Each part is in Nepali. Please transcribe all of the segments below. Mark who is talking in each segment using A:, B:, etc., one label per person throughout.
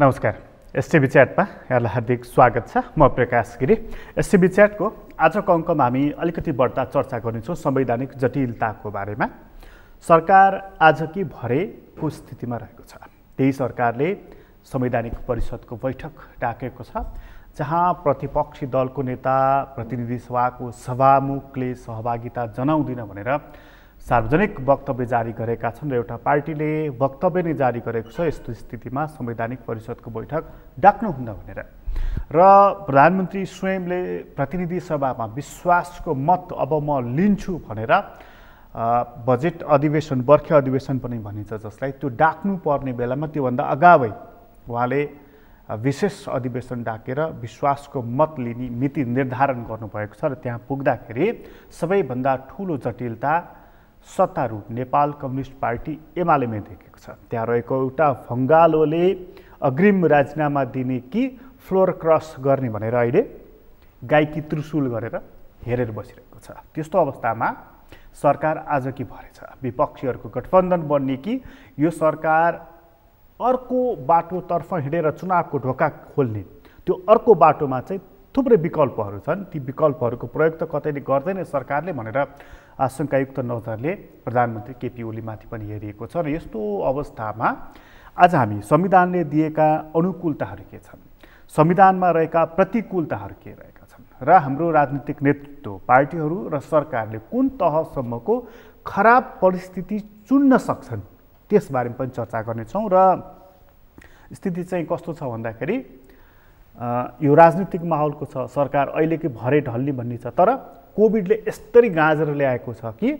A: नमस्कार एसटिभी च्याटमा यहाँलाई हार्दिक स्वागत छ म प्रकाश गिरी एसटिभी च्याटको आजको अङ्कमा हामी अलिकति बढ्ता चर्चा गर्नेछौँ संवैधानिक जटिलताको बारेमा सरकार आज कि भरेको स्थितिमा रहेको छ त्यही सरकारले संवैधानिक परिषदको बैठक डाकेको छ जहाँ प्रतिपक्षी दलको नेता प्रतिनिधि सभाको सभामुखले सहभागिता जनाउँदिन भनेर सार्वजनिक वक्तव्य जारी गरेका छन् र एउटा पार्टीले वक्तव्य नै जारी गरेको छ यस्तो स्थितिमा संवैधानिक परिषदको बैठक डाक्नुहुन्न भनेर र प्रधानमन्त्री स्वयंले प्रतिनिधि सभामा विश्वासको मत अब म लिन्छु भनेर बजेट अधिवेशन बर्खे अधिवेशन पनि भनिन्छ जसलाई त्यो डाक्नु पर्ने बेलामा त्योभन्दा अगावै उहाँले विशेष अधिवेशन डाकेर विश्वासको मत लिने मिति निर्धारण गर्नुभएको छ र त्यहाँ पुग्दाखेरि सबैभन्दा ठुलो जटिलता सत्तारूढ नेपाल कम्युनिस्ट पार्टी एमालेमै देखेको छ त्यहाँ रहेको एउटा भङ्गालोले अग्रिम राजीनामा दिने कि फ्लोर क्रस गर्ने भनेर अहिले गायकी त्रिशुल गरेर हेरेर बसिरहेको छ त्यस्तो अवस्थामा सरकार आज कि भरेछ विपक्षीहरूको गठबन्धन बन्ने कि यो सरकार अर्को बाटोतर्फ हिँडेर चुनावको ढोका खोल्ने त्यो अर्को बाटोमा चाहिँ थुप्रै विकल्पहरू छन् ती विकल्पहरूको प्रयोग त कतैले गर्दैन सरकारले भनेर आशङ्कायुक्त नजरले प्रधानमन्त्री केपी ओलीमाथि पनि हेरिएको छ र यस्तो अवस्थामा आज हामी संविधानले दिएका अनुकूलताहरू के छन् संविधानमा रहेका प्रतिकूलताहरू के रहेका छन् र हाम्रो राजनीतिक नेतृत्व पार्टीहरू र सरकारले कुन तहसम्मको खराब परिस्थिति चुन्न सक्छन् त्यसबारेमा पनि चर्चा गर्नेछौँ र स्थिति चाहिँ कस्तो छ भन्दाखेरि यो राजनीतिक माहौलको छ सरकार अहिले अहिलेकै भरे ढल्ने भन्ने छ तर कोभिडले यस्तरी गाँजेर ल्याएको छ कि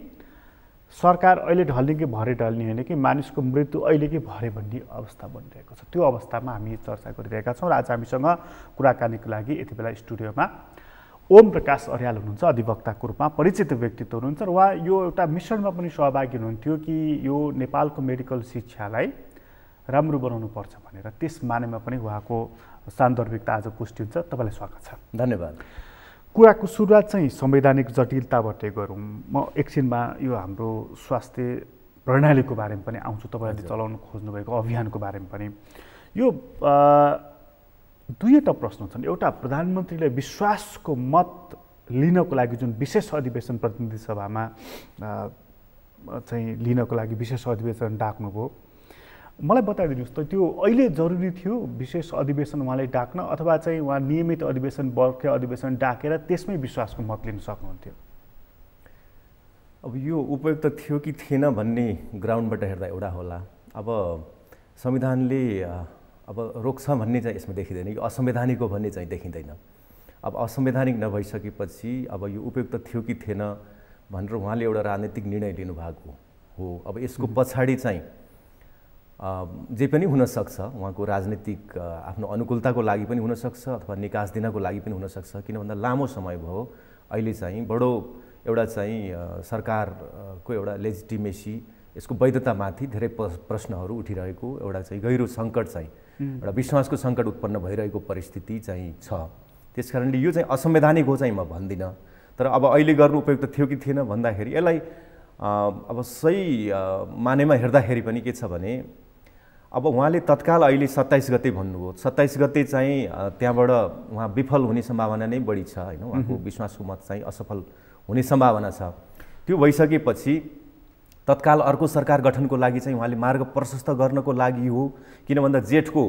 A: सरकार अहिले ढल्ने कि भरे ढल्ने होइन कि मानिसको मृत्यु अहिले अहिलेकै भरे भन्ने अवस्था बनिरहेको छ त्यो अवस्थामा हामी चर्चा गरिरहेका छौँ र आज हामीसँग कुराकानीको लागि यति बेला स्टुडियोमा ओम प्रकाश अर्याल हुनुहुन्छ अधिवक्ताको रूपमा परिचित व्यक्तित्व हुनुहुन्छ र उहाँ यो एउटा मिसनमा पनि सहभागी हुनुहुन्थ्यो कि यो नेपालको मेडिकल शिक्षालाई राम्रो बनाउनु पर्छ भनेर त्यस मानेमा पनि उहाँको सान्दर्भिकता आज पुष्टि हुन्छ तपाईँलाई स्वागत छ धन्यवाद कुराको सुरुवात चाहिँ संवैधानिक जटिलताबाट गरौँ म एकछिनमा यो हाम्रो स्वास्थ्य प्रणालीको बारेमा पनि आउँछु तपाईँहरूले चलाउनु खोज्नुभएको अभियानको बारेमा पनि यो दुईवटा प्रश्न छन् एउटा प्रधानमन्त्रीले विश्वासको मत लिनको लागि जुन विशेष अधिवेशन प्रतिनिधि सभामा चाहिँ लिनको लागि विशेष अधिवेशन डाक्नुभयो मलाई बताइदिनुहोस् त त्यो अहिले जरुरी थियो विशेष अधिवेशन उहाँले डाक्न अथवा चाहिँ उहाँ नियमित अधिवेशन बर्खे अधिवेशन डाकेर त्यसमै विश्वासको मत लिन सक्नुहुन्थ्यो
B: अब यो उपयुक्त थियो कि थिएन भन्ने ग्राउन्डबाट हेर्दा एउटा होला अब संविधानले अब रोक्छ भन्ने चाहिँ यसमा देखिँदैन यो असंवैधानिक हो भन्ने चाहिँ देखिँदैन अब असंवैधानिक नभइसकेपछि अब यो उपयुक्त थियो कि थिएन भनेर उहाँले एउटा राजनीतिक निर्णय लिनुभएको हो अब यसको पछाडि चाहिँ जे पनि हुनसक्छ उहाँको राजनीतिक आफ्नो अनुकूलताको लागि पनि हुनसक्छ अथवा निकास दिनको लागि पनि हुनसक्छ किन भन्दा लामो समय भयो अहिले चाहिँ बडो एउटा चाहिँ सरकारको एउटा लेजिटिमेसी यसको वैधतामाथि धेरै प्रश्नहरू उठिरहेको एउटा चाहिँ गहिरो सङ्कट चाहिँ एउटा विश्वासको सङ्कट उत्पन्न भइरहेको परिस्थिति चाहिँ छ त्यस कारणले यो चाहिँ असंवैधानिक हो चाहिँ म भन्दिनँ तर अब अहिले गर्नु उपयुक्त थियो कि थिएन भन्दाखेरि यसलाई अब सही मानेमा हेर्दाखेरि पनि के छ भने अब उहाँले तत्काल अहिले सत्ताइस गते भन्नुभयो सत्ताइस गते चाहिँ त्यहाँबाट उहाँ विफल हुने सम्भावना नै बढी छ होइन उहाँको विश्वासको मत चाहिँ असफल हुने सम्भावना छ त्यो भइसकेपछि तत्काल अर्को सरकार गठनको लागि चाहिँ उहाँले मार्ग प्रशस्त गर्नको लागि हो किन भन्दा जेठको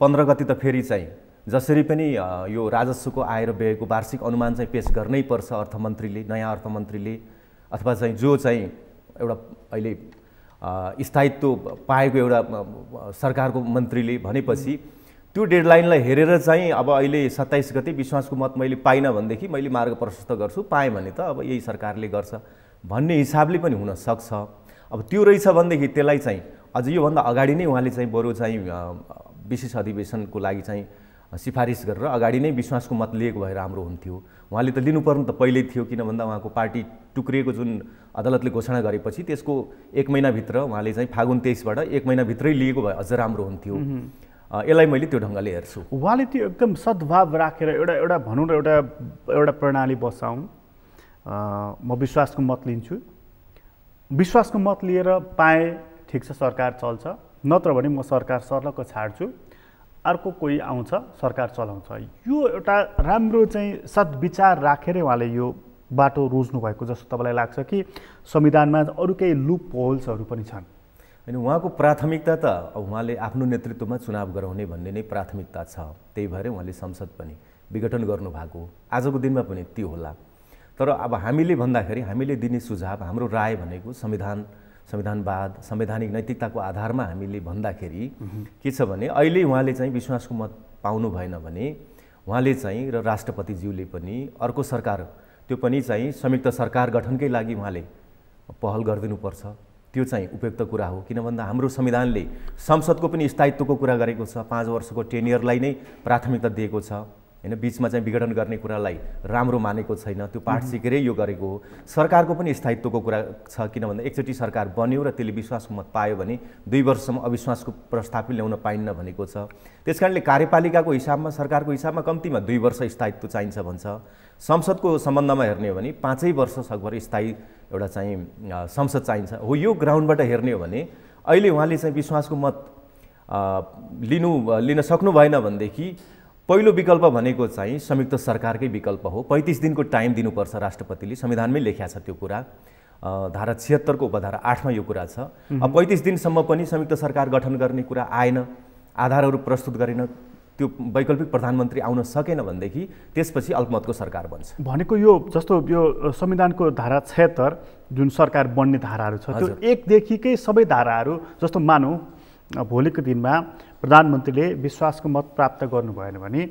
B: पन्ध्र गति त फेरि चाहिँ जसरी पनि यो राजस्वको आएर व्ययको वार्षिक अनुमान चाहिँ पेस गर्नै पर्छ अर्थमन्त्रीले नयाँ अर्थमन्त्रीले अथवा चाहिँ जो चाहिँ एउटा अहिले स्थायित्व पाएको एउटा सरकारको मन्त्रीले भनेपछि त्यो डेडलाइनलाई हेरेर चाहिँ अब अहिले सत्ताइस गते विश्वासको मत मैले पाइनँ भनेदेखि मैले मार्ग प्रशस्त गर्छु पाएँ भने त अब यही सरकारले गर्छ भन्ने हिसाबले पनि हुनसक्छ अब त्यो रहेछ भनेदेखि त्यसलाई चाहिँ अझ योभन्दा अगाडि नै उहाँले चाहिँ बरु चाहिँ विशेष अधिवेशनको लागि चाहिँ सिफारिस गरेर अगाडि नै विश्वासको मत लिएको भए राम्रो हुन्थ्यो उहाँले त लिनुपर्ने त पहिल्यै थियो किन भन्दा उहाँको पार्टी टुक्रिएको जुन अदालतले घोषणा गरेपछि त्यसको एक महिनाभित्र उहाँले चाहिँ फागुन तेइसबाट एक महिनाभित्रै लिएको भए अझ राम्रो हुन्थ्यो
A: यसलाई मैले त्यो ढङ्गले हेर्छु उहाँले त्यो एकदम सद्भाव राखेर एउटा एउटा भनौँ न एउटा एउटा प्रणाली बसाउँ म विश्वासको मत लिन्छु विश्वासको मत लिएर पाएँ ठिक छ सरकार चल्छ नत्र भने म सरकार सर्लक्क छाड्छु अर्को कोही आउँछ सरकार चलाउँछ यो एउटा राम्रो चाहिँ सद्विचार राखेरै उहाँले यो बाटो रोज्नु भएको जस्तो तपाईँलाई लाग्छ कि संविधानमा अरू केही लुप होल्सहरू पनि छन्
B: होइन उहाँको प्राथमिकता त उहाँले आफ्नो नेतृत्वमा चुनाव गराउने भन्ने नै प्राथमिकता छ त्यही भएर उहाँले संसद पनि विघटन गर्नुभएको आजको दिनमा पनि त्यो होला तर अब हामीले भन्दाखेरि हामीले दिने सुझाव हाम्रो राय भनेको संविधान संविधानवाद संवैधानिक नैतिकताको आधारमा हामीले भन्दाखेरि के छ भने अहिले उहाँले चाहिँ विश्वासको मत पाउनु भएन भने उहाँले चाहिँ र राष्ट्रपतिज्यूले पनि अर्को सरकार त्यो पनि चाहिँ संयुक्त सरकार गठनकै लागि उहाँले पहल गरिदिनुपर्छ त्यो चाहिँ उपयुक्त कुरा हो किन भन्दा हाम्रो संविधानले संसदको पनि स्थायित्वको कुरा गरेको छ पाँच वर्षको टेनियरलाई नै प्राथमिकता दिएको छ होइन बिचमा चाहिँ विघटन गर्ने कुरालाई राम्रो मानेको छैन त्यो पाठ सिकेरै यो गरेको हो सरकारको पनि स्थायित्वको कुरा छ किन भन्दा एकचोटि सरकार बन्यो र त्यसले विश्वासको मत पायो भने दुई वर्षसम्म अविश्वासको प्रस्ताव पनि ल्याउन पाइन्न भनेको छ त्यस कारणले कार्यपालिकाको हिसाबमा सरकारको हिसाबमा कम्तीमा दुई वर्ष स्थायित्व चाहिन्छ भन्छ संसदको सम्बन्धमा हेर्ने हो भने पाँचै वर्ष सकभर स्थायी एउटा चाहिँ संसद चाहिन्छ हो यो ग्राउन्डबाट हेर्ने हो भने अहिले उहाँले चाहिँ विश्वासको मत लिनु लिन सक्नु भएन भनेदेखि पहिलो विकल्प भनेको चाहिँ संयुक्त सरकारकै विकल्प हो पैँतिस दिनको टाइम दिनुपर्छ राष्ट्रपतिले संविधानमै लेख्या छ त्यो कुरा धारा छिहत्तरको उपधारा आठमा यो कुरा छ अब पैँतिस दिनसम्म पनि संयुक्त सरकार गठन गर्ने कुरा आएन आधारहरू प्रस्तुत गरेन त्यो वैकल्पिक प्रधानमन्त्री आउन सकेन भनेदेखि त्यसपछि अल्पमतको सरकार
A: बन्छ भनेको यो जस्तो यो संविधानको धारा छयत्तर जुन सरकार बन्ने धाराहरू छ त्यो एकदेखिकै सबै धाराहरू जस्तो मानौँ भोलिको दिनमा प्रधानमन्त्रीले विश्वासको मत प्राप्त गर्नु भएन भने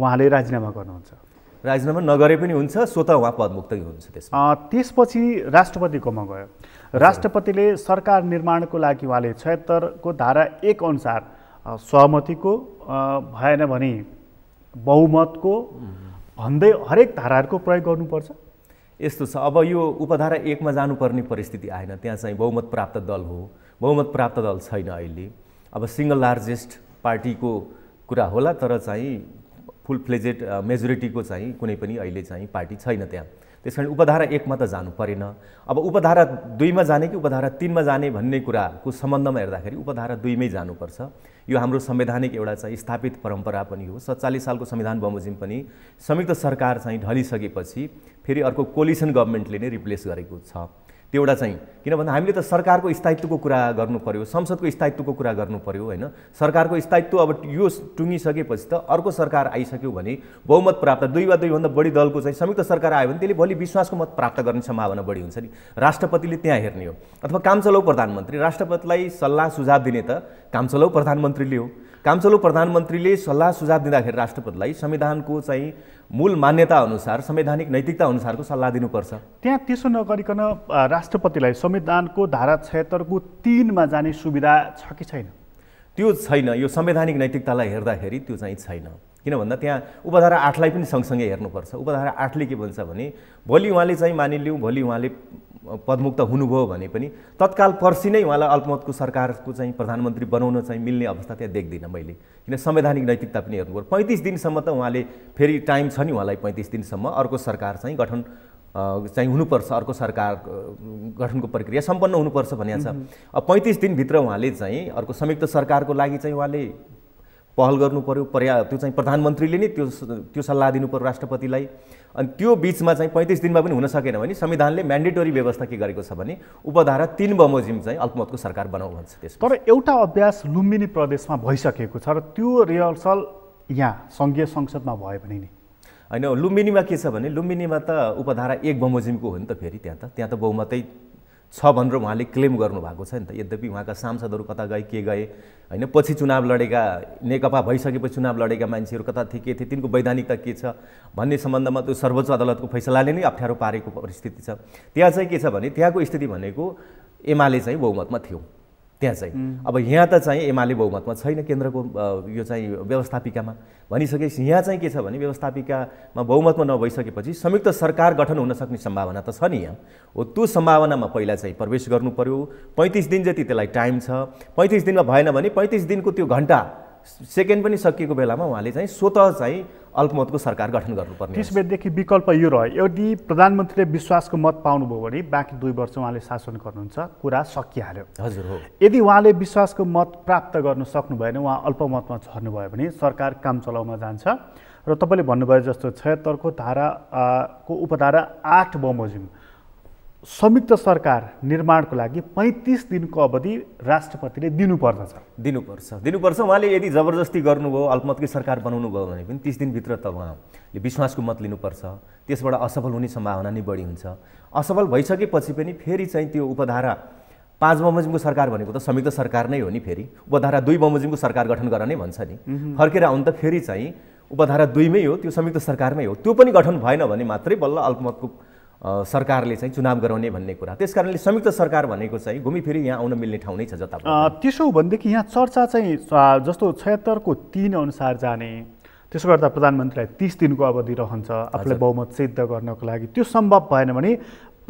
A: उहाँले राजीनामा गर्नुहुन्छ राजीनामा नगरे पनि हुन्छ स्वत उहाँ पदमुक्त हुनुहुन्छ त्यसमा त्यसपछि राष्ट्रपतिकोमा गयो राष्ट्रपतिले सरकार निर्माणको लागि उहाँले छयत्तरको धारा एक अनुसार सहमतिको भएन भने बहुमतको भन्दै हरेक धाराहरूको प्रयोग गर्नुपर्छ यस्तो छ अब यो उपधारा एकमा जानुपर्ने परिस्थिति आएन त्यहाँ
B: चाहिँ बहुमत प्राप्त दल हो बहुमत प्राप्त दल छैन अहिले अब सिङ्गल लार्जेस्ट पार्टीको कुरा होला तर चाहिँ फुल फ्लेजेड मेजोरिटीको चाहिँ कुनै पनि अहिले चाहिँ पार्टी छैन त्यहाँ त्यस कारण उपधारा एकमा त जानु परेन अब उपधारा दुईमा जाने कि उपधारा तिनमा जाने भन्ने कुराको सम्बन्धमा हेर्दाखेरि उपधारा दुईमै जानुपर्छ यो हाम्रो संवैधानिक एउटा चाहिँ स्थापित परम्परा पनि हो सत्तालिस सालको संविधान बमोजिम पनि संयुक्त सरकार चाहिँ ढलिसकेपछि फेरि अर्को कोलिसन गभर्मेन्टले नै रिप्लेस गरेको छ त्यो एउटा चाहिँ किन भन्दा हामीले त सरकारको स्थायित्वको कुरा गर्नु पऱ्यो संसदको स्थायित्वको कुरा गर्नु पऱ्यो होइन सरकारको स्थायित्व अब यो टुङ्गिसकेपछि त अर्को सरकार आइसक्यो भने बहुमत प्राप्त दुई वा दुईभन्दा बढी दलको चाहिँ संयुक्त सरकार आयो भने त्यसले भोलि विश्वासको मत प्राप्त गर्ने सम्भावना बढी हुन्छ नि राष्ट्रपतिले त्यहाँ हेर्ने हो अथवा कामचलाउ प्रधानमन्त्री राष्ट्रपतिलाई सल्लाह सुझाव दिने त कामचलाउ प्रधानमन्त्रीले हो कामचलो प्रधानमन्त्रीले सल्लाह सुझाव दिँदाखेरि राष्ट्रपतिलाई संविधानको चाहिँ मूल मान्यता अनुसार
A: संवैधानिक नैतिकता अनुसारको सल्लाह दिनुपर्छ त्यहाँ त्यसो नगरिकन राष्ट्रपतिलाई संविधानको धारा छयत्तरको तिनमा जाने सुविधा छ कि छैन त्यो छैन यो संवैधानिक
B: नैतिकतालाई हेर्दाखेरि त्यो चाहिँ छैन किन भन्दा त्यहाँ उपधारा आठलाई पनि सँगसँगै हेर्नुपर्छ उपधारा आठले के भन्छ भने भोलि उहाँले चाहिँ मानिलिउँ भोलि उहाँले पदमुक्त हुनुभयो भने पनि तत्काल पर्सि नै उहाँलाई अल्पमतको सरकारको चाहिँ प्रधानमन्त्री बनाउन चाहिँ मिल्ने अवस्था त्यहाँ देख्दिनँ मैले किन संवैधानिक नैतिकता पनि हेर्नु पऱ्यो पैँतिस दिनसम्म त उहाँले फेरि टाइम छ नि उहाँलाई पैँतिस दिनसम्म अर्को सरकार चाहिँ गठन चाहिँ हुनुपर्छ अर्को सरकार गठनको प्रक्रिया सम्पन्न हुनुपर्छ भनिएको छ अब पैँतिस दिनभित्र उहाँले चाहिँ अर्को संयुक्त सरकारको लागि चाहिँ उहाँले पहल गर्नु पर्यो पर्या त्यो चाहिँ प्रधानमन्त्रीले नै त्यो त्यो सल्लाह दिनु पऱ्यो राष्ट्रपतिलाई अनि त्यो बिचमा चाहिँ पैँतिस दिनमा पनि हुन सकेन भने संविधानले म्यान्डेटोरी व्यवस्था के गरेको छ भने उपधारा तिन बमोजिम चाहिँ अल्पमतको सरकार बनाऊ
A: भन्छ त्यस तर एउटा अभ्यास लुम्बिनी प्रदेशमा भइसकेको छ र त्यो रिहर्सल यहाँ सङ्घीय संसदमा भयो भने नि होइन लुम्बिनीमा के छ
B: भने लुम्बिनीमा त उपधारा एक बमोजिमको हो नि त फेरि त्यहाँ त त्यहाँ त बहुमतै छ भनेर उहाँले क्लेम गर्नुभएको छ नि त यद्यपि उहाँका सांसदहरू कता गए के गए होइन पछि चुनाव लडेका नेकपा भइसकेपछि चुनाव लडेका मान्छेहरू कता थिए के थिए तिनको वैधानिकता के छ भन्ने सम्बन्धमा त्यो सर्वोच्च अदालतको फैसलाले नै अप्ठ्यारो पारेको परिस्थिति छ त्यहाँ चाहिँ के छ भने त्यहाँको स्थिति भनेको एमाले चाहिँ बहुमतमा थियो त्यहाँ चाहिँ अब यहाँ त चाहिँ एमाले बहुमतमा छैन केन्द्रको यो चाहिँ व्यवस्थापिकामा भनिसकेपछि यहाँ चाहिँ के छ भने व्यवस्थापिकामा बहुमतमा नभइसकेपछि संयुक्त सरकार गठन हुन सक्ने सम्भावना त छ नि यहाँ हो त्यो सम्भावनामा पहिला चाहिँ प्रवेश गर्नु पर्यो पैँतिस दिन जति त्यसलाई टाइम छ पैँतिस दिनमा भएन भने पैँतिस दिनको त्यो घन्टा सेकेन्ड पनि सकिएको बेलामा उहाँले चाहिँ स्वत चाहिँ अल्पमतको सरकार गठन गर्नुपर्ने त्यस
A: बेटदेखि विकल्प यो रह्यो यदि प्रधानमन्त्रीले विश्वासको मत पाउनुभयो भने बाँकी दुई वर्ष उहाँले शासन गर्नुहुन्छ कुरा सकिहाल्यो हजुर हो यदि उहाँले विश्वासको मत प्राप्त गर्न सक्नु भएन उहाँ अल्पमतमा छर्नुभयो भने सरकार काम चलाउन जान्छ र तपाईँले भन्नुभयो जस्तो छयत्तरको धाराको उपधारा आठ बमोजिम संयुक्त सरकार निर्माणको लागि पैँतिस दिनको अवधि राष्ट्रपतिले दिनुपर्दछ दिनुपर्छ
B: दिनुपर्छ उहाँले यदि जबरजस्ती गर्नुभयो अल्पमतकै सरकार बनाउनु भयो भने पनि तिस दिनभित्र त उहाँले विश्वासको मत लिनुपर्छ त्यसबाट असफल हुने सम्भावना नै बढी हुन्छ असफल भइसकेपछि पनि फेरि चाहिँ त्यो उपधारा पाँच बमोजिमको सरकार भनेको त संयुक्त सरकार नै हो नि फेरि उपधारा दुई बमोजिमको सरकार गठन गर नै भन्छ नि फर्केर आउनु त फेरि चाहिँ उपधारा दुईमै हो त्यो संयुक्त सरकारमै हो त्यो पनि गठन भएन भने मात्रै बल्ल अल्पमतको सरकारले चाहिँ चुनाव गराउने भन्ने कुरा त्यस कारणले संयुक्त सरकार भनेको चाहिँ घुमिफेरि यहाँ आउन मिल्ने ठाउँ नै छ जता
A: त्यसो हो भनेदेखि यहाँ चर्चा चाहिँ जस्तो छयत्तरको तिन अनुसार जाने त्यसो गर्दा प्रधानमन्त्रीलाई तिस दिनको अवधि रहन्छ आफूलाई बहुमत सिद्ध गर्नको लागि त्यो सम्भव भएन भने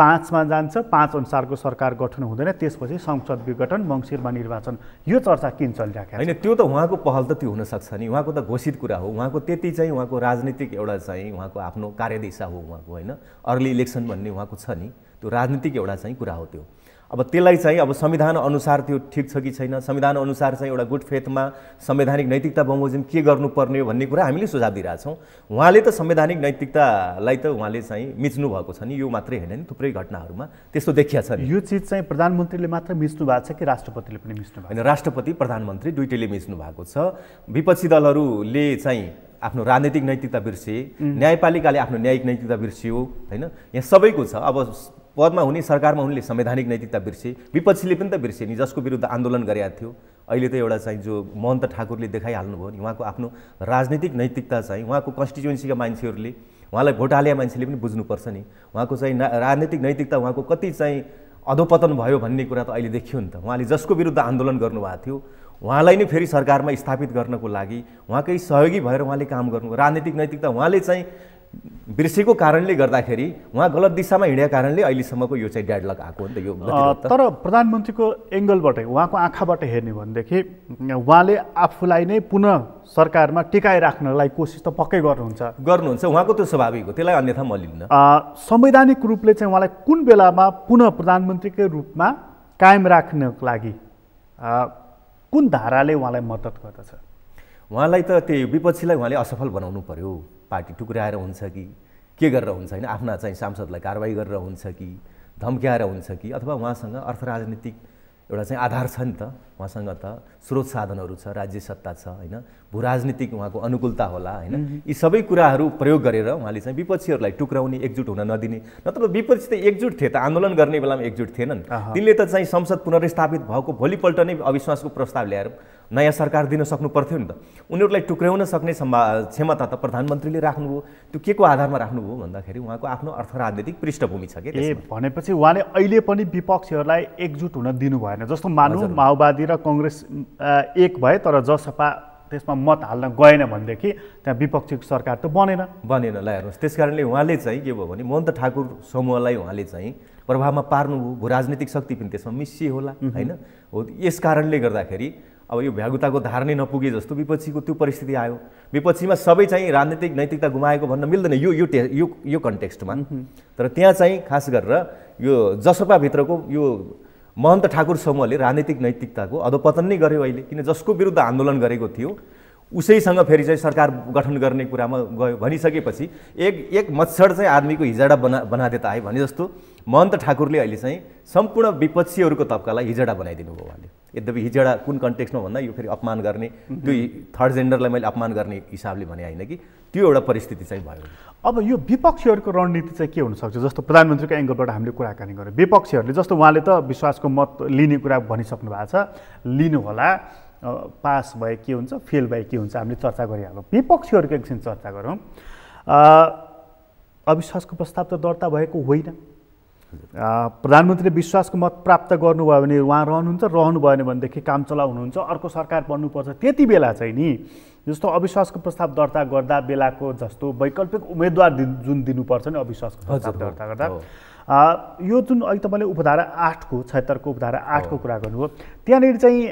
A: पाँचमा जान्छ पाँच अनुसारको सरकार गठन हुँदैन त्यसपछि संसद विघटन मङ्सिरमा निर्वाचन यो चर्चा किन चलिरहेको
B: होइन त्यो त उहाँको पहल त त्यो हुनसक्छ नि उहाँको त घोषित कुरा हो उहाँको त्यति चाहिँ उहाँको राजनीतिक एउटा चाहिँ उहाँको आफ्नो कार्यदिशा हो उहाँको होइन अर्ली इलेक्सन भन्ने उहाँको छ नि त्यो राजनीतिक एउटा चाहिँ कुरा हो त्यो अब त्यसलाई चाहिँ अब संविधान अनुसार त्यो ठिक छ कि छैन संविधान अनुसार चाहिँ एउटा गुड फेथमा संवैधानिक नैतिकता बमोजिम के गर्नुपर्ने भन्ने कुरा हामीले सुझाव दिइरहेछौँ उहाँले त संवैधानिक नैतिकतालाई त उहाँले चाहिँ मिच्नु भएको छ नि यो मात्रै होइन नि थुप्रै घटनाहरूमा त्यस्तो देखिया छ यो चिज चाहिँ प्रधानमन्त्रीले
A: मात्र मिच्नु भएको छ कि राष्ट्रपतिले पनि मिच्नु भएको
B: होइन राष्ट्रपति प्रधानमन्त्री दुइटैले मिच्नु भएको छ विपक्षी दलहरूले चाहिँ आफ्नो राजनैतिक नैतिकता बिर्से न्यायपालिकाले आफ्नो न्यायिक नैतिकता बिर्सियो होइन यहाँ सबैको छ अब पदमा हुने सरकारमा उनले संवैधानिक नैतिकता बिर्से विपक्षीले पनि त बिर्से नि जसको विरुद्ध आन्दोलन गरेका थियो अहिले त एउटा चाहिँ जो महन्त ठाकुरले देखाइहाल्नुभयो नि उहाँको आफ्नो राजनीतिक नैतिकता चाहिँ उहाँको कन्स्टिट्युएन्सीका मान्छेहरूले उहाँलाई भोट मान्छेले पनि बुझ्नुपर्छ नि उहाँको चाहिँ राजनीतिक नैतिकता उहाँको कति चाहिँ अधोपतन भयो भन्ने कुरा त अहिले देखियो नि त उहाँले जसको विरुद्ध आन्दोलन गर्नुभएको थियो उहाँलाई नै फेरि सरकारमा स्थापित गर्नको लागि उहाँकै सहयोगी भएर उहाँले काम गर्नु राजनीतिक नैतिकता उहाँले चाहिँ बिर्सेको कारणले गर्दाखेरि उहाँ गलत दिशामा हिँडेको कारणले अहिलेसम्मको यो चाहिँ ड्याडलक आएको हो नि त यो तर
A: प्रधानमन्त्रीको एङ्गलबाट उहाँको आँखाबाट हेर्ने भनेदेखि उहाँले आफूलाई नै पुनः सरकारमा टिकाइराख्नलाई कोसिस त पक्कै गर्नुहुन्छ
B: गर्नुहुन्छ उहाँको त्यो स्वाभाविक हो त्यसलाई अन्यथा म लिन्न
A: संवैधानिक रूपले चाहिँ उहाँलाई कुन बेलामा पुनः प्रधानमन्त्रीकै रूपमा कायम राख्नको लागि कुन धाराले उहाँलाई मद्दत गर्दछ
B: उहाँलाई त त्यही विपक्षीलाई उहाँले असफल बनाउनु पऱ्यो पार्टी टुक्राएर हुन्छ कि के गरेर हुन्छ होइन आफ्ना चाहिँ सांसदलाई कारवाही गरेर हुन्छ कि धम्क्याएर हुन्छ कि अथवा उहाँसँग अर्थ राजनीतिक एउटा चाहिँ आधार छ नि त उहाँसँग त स्रोत साधनहरू छ राज्य सत्ता छ होइन भूराजनीतिक उहाँको अनुकूलता होला होइन यी सबै कुराहरू प्रयोग गरेर उहाँले चाहिँ विपक्षीहरूलाई टुक्राउने एकजुट हुन नदिने नत्र विपक्षी त एकजुट थिए त आन्दोलन गर्ने बेलामा एकजुट थिएनन् तिनले त चाहिँ संसद पुनर्स्थापित भएको भोलिपल्ट नै अविश्वासको प्रस्ताव ल्याएर नयाँ सरकार दिन सक्नु पर्थ्यो नि त उनीहरूलाई टुक्र्याउन सक्ने सम्भा क्षमता त प्रधानमन्त्रीले राख्नुभयो त्यो के को आधारमा राख्नुभयो भन्दाखेरि उहाँको आफ्नो अर्थ राजनीतिक पृष्ठभूमि छ कि
A: ए भनेपछि उहाँले अहिले पनि विपक्षीहरूलाई एकजुट हुन दिनु भएन जस्तो मानु माओवादी र कङ्ग्रेस एक भए तर जसपा त्यसमा मत हाल्न गएन भनेदेखि त्यहाँ विपक्षीको सरकार त बनेन
B: बनेन ल हेर्नुहोस् त्यस कारणले उहाँले चाहिँ के भयो भने महन्त ठाकुर समूहलाई उहाँले चाहिँ प्रभावमा पार्नुभयो भू राजनीतिक शक्ति पनि त्यसमा मिसिए होला होइन हो यस कारणले गर्दाखेरि अब यो भ्यागुताको धार नै नपुगे जस्तो विपक्षीको त्यो परिस्थिति आयो विपक्षीमा सबै चाहिँ राजनीतिक नैतिकता गुमाएको भन्न मिल्दैन यो यो टे यो यो कन्टेक्स्टमा तर त्यहाँ चाहिँ खास गरेर यो जसपाभित्रको यो महन्त ठाकुर समूहले राजनीतिक नैतिकताको अधोपतन नै गर्यो अहिले किन जसको विरुद्ध आन्दोलन गरेको थियो उसैसँग फेरि चाहिँ सरकार गठन गर्ने कुरामा गयो भनिसकेपछि एक एक मच्छर चाहिँ आदमीको हिजाडा बना त आयो भने जस्तो महन्त ठाकुरले अहिले चाहिँ सम्पूर्ण विपक्षीहरूको तब्कालाई हिजडा बनाइदिनु भयो उहाँले यद्यपि हिजडा कुन कन्टेक्स्टमा भन्दा यो फेरि अपमान गर्ने त्यो थर्ड जेन्डरलाई मैले अपमान गर्ने हिसाबले भने होइन कि त्यो एउटा परिस्थिति चाहिँ भयो
A: अब यो विपक्षीहरूको रणनीति चाहिँ के हुनसक्छ जस्तो प्रधानमन्त्रीको एङ्गलबाट हामीले कुराकानी गऱ्यौँ विपक्षीहरूले जस्तो उहाँले त विश्वासको मत लिने कुरा भनिसक्नु भएको छ लिनुहोला पास भए के हुन्छ फेल भए के हुन्छ हामीले चर्चा गरिहालौँ विपक्षीहरूको एकछिन चर्चा गरौँ अविश्वासको प्रस्ताव त दर्ता भएको होइन प्रधानमन्त्री विश्वासको मत प्राप्त गर्नुभयो भने उहाँ रहनुहुन्छ रहनु भएन भनेदेखि काम चलाउ हुनुहुन्छ अर्को सरकार बन्नुपर्छ त्यति बेला चाहिँ नि जस्तो अविश्वासको प्रस्ताव दर्ता गर्दा बेलाको जस्तो वैकल्पिक उम्मेदवार दिन जुन दिनुपर्छ नि अविश्वासको प्रस्ताव दर्ता गर्दा यो जुन अहिले तपाईँले उपधारा आठको छत्तरको उपधारा आठको कुरा गर्नुभयो त्यहाँनिर चाहिँ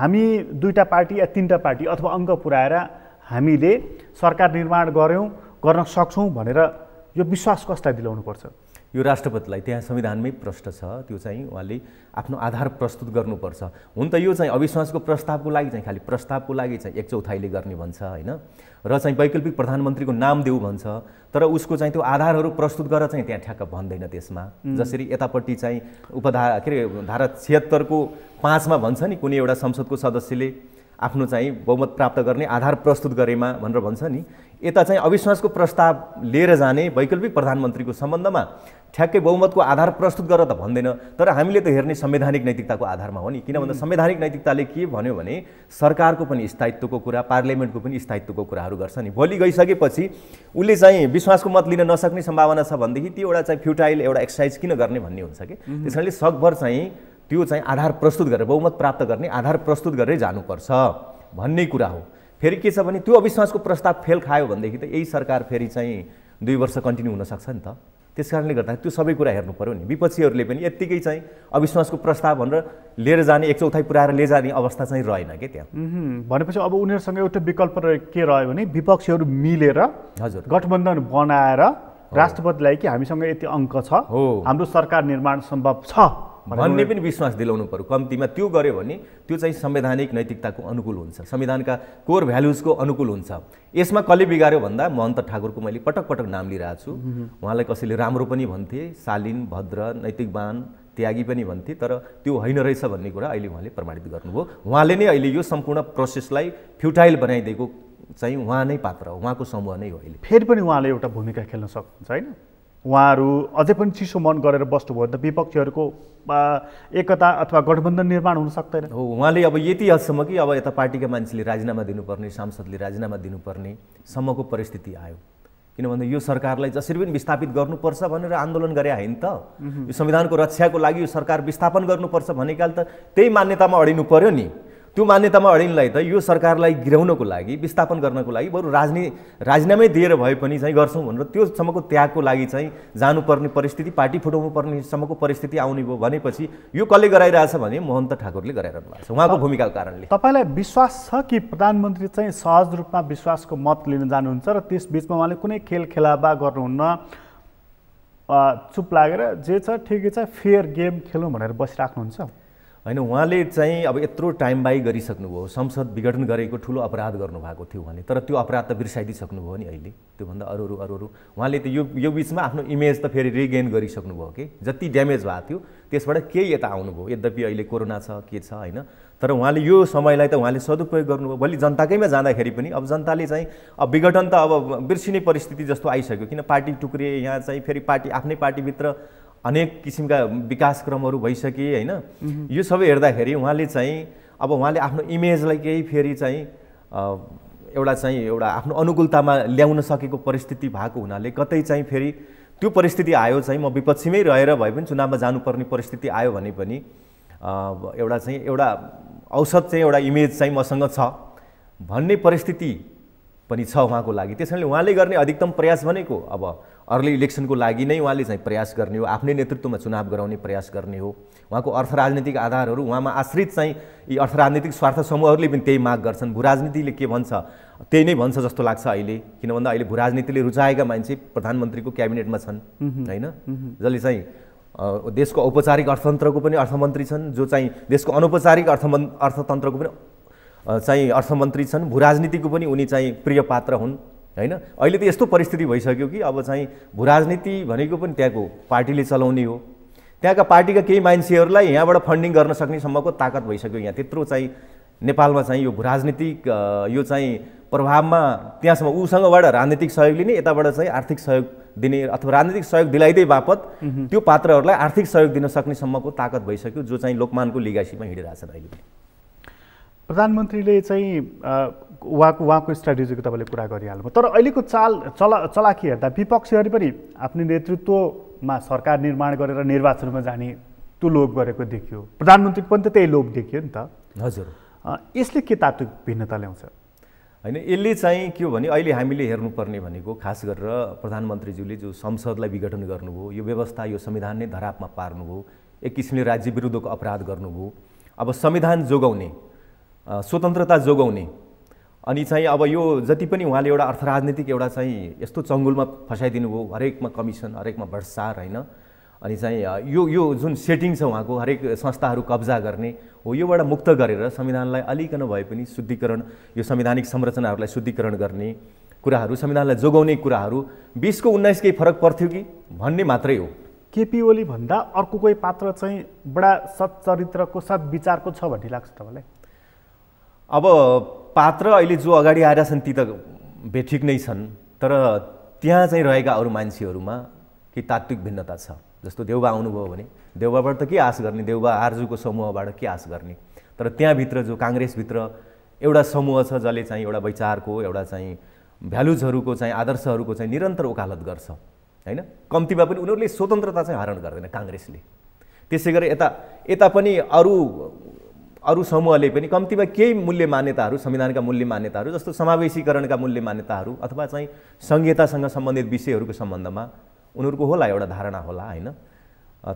A: हामी दुईवटा पार्टी या तिनवटा पार्टी अथवा अङ्ग पुऱ्याएर हामीले सरकार निर्माण गऱ्यौँ गर्न सक्छौँ भनेर यो विश्वास कसलाई दिलाउनुपर्छ
B: यो राष्ट्रपतिलाई त्यहाँ संविधानमै प्रष्ट छ त्यो चाहिँ उहाँले आफ्नो आधार प्रस्तुत गर्नुपर्छ हुन त यो चाहिँ अविश्वासको प्रस्तावको लागि चाहिँ खालि प्रस्तावको लागि चाहिँ एक चौथाइले गर्ने भन्छ होइन र चाहिँ वैकल्पिक प्रधानमन्त्रीको नाम देऊ भन्छ तर उसको चाहिँ त्यो आधारहरू प्रस्तुत गरेर चाहिँ त्यहाँ ठ्याक्क भन्दैन त्यसमा जसरी यतापट्टि चाहिँ उपधा के अरे धारा छिहत्तरको पाँचमा भन्छ नि कुनै एउटा संसदको सदस्यले आफ्नो चाहिँ बहुमत प्राप्त गर्ने आधार प्रस्तुत गरेमा भनेर भन्छ नि यता चाहिँ अविश्वासको प्रस्ताव लिएर जाने वैकल्पिक प्रधानमन्त्रीको सम्बन्धमा ठ्याक्कै बहुमतको आधार प्रस्तुत गरेर त भन्दैन तर हामीले त हेर्ने संवैधानिक नैतिकताको आधारमा हो नि किन भन्दा संवैधानिक नैतिकताले के भन्यो भने सरकारको पनि स्थायित्वको कुरा पार्लियामेन्टको पनि स्थायित्वको कुराहरू गर्छ नि भोलि गइसकेपछि उसले चाहिँ विश्वासको मत लिन नसक्ने सम्भावना छ भनेदेखि त्यो एउटा चाहिँ फ्युटाइल एउटा एक्सर्साइज किन गर्ने भन्ने हुन्छ कि त्यस कारणले सकभर चाहिँ त्यो चाहिँ आधार प्रस्तुत गरेर बहुमत प्राप्त गर्ने आधार प्रस्तुत गरेरै जानुपर्छ भन्ने कुरा हो फेरि के छ भने त्यो अविश्वासको प्रस्ताव फेल खायो भनेदेखि त यही सरकार फेरि चाहिँ दुई वर्ष कन्टिन्यू हुनसक्छ नि त त्यस कारणले गर्दाखेरि त्यो सबै कुरा हेर्नु पऱ्यो नि विपक्षीहरूले पनि यत्तिकै चाहिँ अविश्वासको प्रस्ताव भनेर लिएर जाने एक चौथाइ पुऱ्याएर लैजाने अवस्था चाहिँ
A: रहेन कि त्यहाँ भनेपछि अब उनीहरूसँग एउटा विकल्प के रह्यो भने विपक्षीहरू मिलेर हजुर गठबन्धन बनाएर राष्ट्रपतिलाई कि हामीसँग यति अङ्क छ हो हाम्रो सरकार निर्माण सम्भव छ भन्ने
B: पनि विश्वास दिलाउनु पऱ्यो कम्तीमा त्यो गऱ्यो भने त्यो चाहिँ संवैधानिक नैतिकताको अनुकूल हुन्छ संविधानका कोर भ्याल्युजको अनुकूल हुन्छ यसमा कसले बिगार्यो भन्दा महन्त ठाकुरको मैले पटक पटक नाम लिइरहेको छु उहाँलाई कसैले राम्रो पनि भन्थे सालिन भद्र नैतिकवान त्यागी पनि भन्थे तर त्यो होइन रहेछ भन्ने कुरा अहिले उहाँले प्रमाणित गर्नुभयो उहाँले नै अहिले यो सम्पूर्ण प्रोसेसलाई फ्युटाइल बनाइदिएको चाहिँ उहाँ नै पात्र हो उहाँको समूह
A: नै हो अहिले फेरि पनि उहाँले एउटा भूमिका खेल्न सक्नुहुन्छ होइन उहाँहरू अझै पनि चिसो मन गरेर बस्नुभयो भने त विपक्षीहरूको एकता अथवा गठबन्धन निर्माण हुन सक्दैन
B: हो उहाँले अब यति हदसम्म कि अब यता पार्टीका मान्छेले राजीनामा दिनुपर्ने सांसदले राजीनामा दिनुपर्ने सम्मको परिस्थिति आयो किनभने यो सरकारलाई जसरी पनि विस्थापित गर्नुपर्छ भनेर आन्दोलन गरे होइन त यो संविधानको रक्षाको लागि यो सरकार विस्थापन गर्नुपर्छ भनेकाले त त्यही मान्यतामा अडिनु पर्यो नि त्यो मान्यतामा अडिनलाई त यो सरकारलाई गिराउनको लागि विस्थापन गर्नको लागि बरु राजनी राजीनामै दिएर भए पनि चाहिँ गर्छौँ भनेर त्योसम्मको त्यागको लागि चाहिँ जानुपर्ने परिस्थिति पार्टी फुटाउनु पर्नेसम्मको परिस्थिति आउने भयो भनेपछि यो कसले गराइरहेछ भने महन्त ठाकुरले गराइरहनु भएको छ उहाँको भूमिकाको कारणले
A: तपाईँलाई विश्वास छ कि प्रधानमन्त्री चाहिँ सहज रूपमा विश्वासको मत लिन जानुहुन्छ र त्यसबिचमा उहाँले कुनै खेल खेलाबा गर्नुहुन्न चुप लागेर जे छ ठिकै छ फेयर गेम खेलौँ भनेर बसिराख्नुहुन्छ
B: होइन उहाँले चाहिँ अब यत्रो टाइम बाई गरिसक्नुभयो संसद विघटन गरेको ठुलो अपराध गर्नुभएको थियो उहाँले तर त्यो अपराध त बिर्साइदिइसक्नुभयो नि अहिले त्योभन्दा अरू अरू अरू अरू उहाँले त यो यो बिचमा आफ्नो इमेज त फेरि रिगेन गरिसक्नुभयो कि जति ड्यामेज भएको थियो त्यसबाट केही यता आउनुभयो यद्यपि अहिले कोरोना छ के छ होइन तर उहाँले यो समयलाई त उहाँले सदुपयोग गर्नुभयो भोलि जनताकैमा जाँदाखेरि पनि अब जनताले चाहिँ अब विघटन त अब बिर्सिने परिस्थिति जस्तो आइसक्यो किन पार्टी टुक्रिए यहाँ चाहिँ फेरि पार्टी आफ्नै पार्टीभित्र अनेक किसिमका विकासक्रमहरू भइसके होइन यो सबै हेर्दाखेरि उहाँले चाहिँ अब उहाँले आफ्नो इमेजलाई केही फेरि चाहिँ एउटा चाहिँ एउटा आफ्नो अनुकूलतामा ल्याउन सकेको परिस्थिति भएको हुनाले कतै चाहिँ फेरि त्यो परिस्थिति आयो चाहिँ म विपक्षीमै रहेर भए पनि चुनावमा जानुपर्ने परिस्थिति आयो भने पनि एउटा चाहिँ एउटा औसत चाहिँ एउटा इमेज चाहिँ मसँग छ भन्ने परिस्थिति पनि छ उहाँको लागि त्यसैले उहाँले गर्ने अधिकतम प्रयास भनेको अब अर्ली इलेक्सनको लागि नै उहाँले चाहिँ प्रयास गर्ने हो आफ्नै नेतृत्वमा चुनाव गराउने प्रयास गर्ने हो उहाँको अर्थ राजनीतिक आधारहरू उहाँमा आश्रित चाहिँ यी अर्थ राजनीतिक स्वार्थ समूहहरूले पनि त्यही माग गर्छन् भूराजनीतिले के भन्छ त्यही नै भन्छ जस्तो लाग्छ अहिले किन भन्दा अहिले भूराजनीतिले रुचाएका मान्छे प्रधानमन्त्रीको क्याबिनेटमा छन् होइन जसले चाहिँ देशको औपचारिक अर्थतन्त्रको पनि अर्थमन्त्री छन् जो चाहिँ देशको अनौपचारिक अर्थमन् अर्थतन्त्रको पनि चाहिँ अर्थमन्त्री छन् भूराजनीतिको पनि उनी चाहिँ प्रिय पात्र हुन् होइन अहिले त यस्तो परिस्थिति भइसक्यो कि अब चाहिँ भूराजनीति भनेको पनि त्यहाँको पार्टीले चलाउने हो त्यहाँका पार्टीका केही मान्छेहरूलाई यहाँबाट फन्डिङ गर्न सक्नेसम्मको ताकत भइसक्यो यहाँ त्यत्रो चाहिँ नेपालमा चाहिँ यो भूराजनीतिक यो चाहिँ प्रभावमा त्यहाँसम्म उसँगबाट राजनीतिक सहयोग लिने यताबाट चाहिँ आर्थिक सहयोग दिने अथवा राजनीतिक सहयोग दिलाइदिए बापत त्यो पात्रहरूलाई आर्थिक सहयोग दिन सक्नेसम्मको ताकत भइसक्यो जो चाहिँ लोकमानको लिगासीमा हिँडिरहेछन् अहिले
A: प्रधानमन्त्रीले चाहिँ उहाँको उहाँको स्ट्राटेजीको तपाईँले कुरा गरिहाल्नु तर अहिलेको चाल चला चलाखी हेर्दा विपक्षीहरू पनि आफ्नो नेतृत्वमा सरकार निर्माण गरेर निर्वाचनमा जाने त्यो लोभ गरेको देखियो प्रधानमन्त्री पनि त त्यही लोभ देखियो नि त हजुर यसले के तात्विक भिन्नता ल्याउँछ
B: होइन यसले चाहिँ के हो भने अहिले हामीले हेर्नुपर्ने भनेको खास गरेर प्रधानमन्त्रीज्यूले जो संसदलाई विघटन गर्नुभयो यो व्यवस्था यो संविधान नै धरापमा पार्नुभयो एक किसिमले राज्य विरुद्धको अपराध गर्नुभयो अब संविधान जोगाउने स्वतन्त्रता जोगाउने अनि चाहिँ अब यो जति पनि उहाँले एउटा अर्थ राजनीतिक एउटा चाहिँ यस्तो चङ्गुलमा फसाइदिनुभयो हरेकमा कमिसन हरेकमा भ्रष्टाचार होइन अनि चाहिँ यो यो जुन सेटिङ छ उहाँको हरेक संस्थाहरू कब्जा गर्ने हो योबाट मुक्त गरेर संविधानलाई अलिकन भए पनि शुद्धिकरण यो संवैधानिक संरचनाहरूलाई शुद्धिकरण गर्ने कुराहरू संविधानलाई जोगाउने कुराहरू बिसको उन्नाइस केही फरक पर्थ्यो कि भन्ने मात्रै हो
A: केपी ओली भन्दा अर्को कोही पात्र चाहिँ बडा सत्चरित्रको सद्विचारको छ भन्ने लाग्छ तपाईँलाई
B: अब पात्र अहिले जो अगाडि आएका छन् ती त बेठिक नै छन् तर त्यहाँ चाहिँ रहेका अरू मान्छेहरूमा केही तात्विक भिन्नता छ जस्तो देउबा आउनुभयो भने देउबाबाट त के आश गर्ने देउबा आर्जुको समूहबाट के आश गर्ने तर त्यहाँभित्र जो काङ्ग्रेसभित्र एउटा समूह छ जसले चाहिँ एउटा वैचारको एउटा चाहिँ भ्यालुजहरूको चाहिँ आदर्शहरूको चाहिँ निरन्तर ओकालत गर्छ होइन कम्तीमा पनि उनीहरूले स्वतन्त्रता चाहिँ हरण गर्दैन काङ्ग्रेसले त्यसै गरी यता यता पनि अरू अरू समूहले पनि कम्तीमा केही मूल्य मान्यताहरू संविधानका मूल्य मान्यताहरू जस्तो समावेशीकरणका मूल्य मान्यताहरू अथवा चाहिँ सङ्घीयतासँग सम्बन्धित विषयहरूको सम्बन्धमा उनीहरूको होला एउटा धारणा होला होइन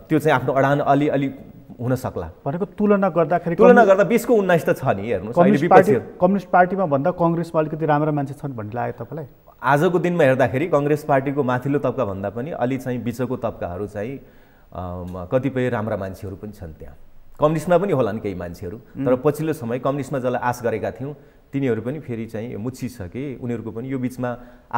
B: त्यो चाहिँ आफ्नो अडान अलि अलि हुन सक्ला
A: भनेको तुलना गर्दाखेरि तुलना
B: गर्दा बिसको उन्नाइस त छ नि हेर्नु कम्युनिस्ट
A: पार्टीमा भन्दा कङ्ग्रेसमा अलिकति राम्रो मान्छे छन् भन्ने लाग्यो तपाईँलाई
B: आजको दिनमा हेर्दाखेरि कङ्ग्रेस पार्टीको माथिल्लो तब्का भन्दा पनि अलि चाहिँ बिचको तबकाहरू चाहिँ कतिपय राम्रा मान्छेहरू पनि छन् त्यहाँ कम्युनिस्टमा पनि होलान् केही मान्छेहरू तर पछिल्लो समय कम्युनिस्टमा जसलाई आश गरेका थियौँ तिनीहरू पनि फेरि चाहिँ मुछिसके उनीहरूको पनि यो बिचमा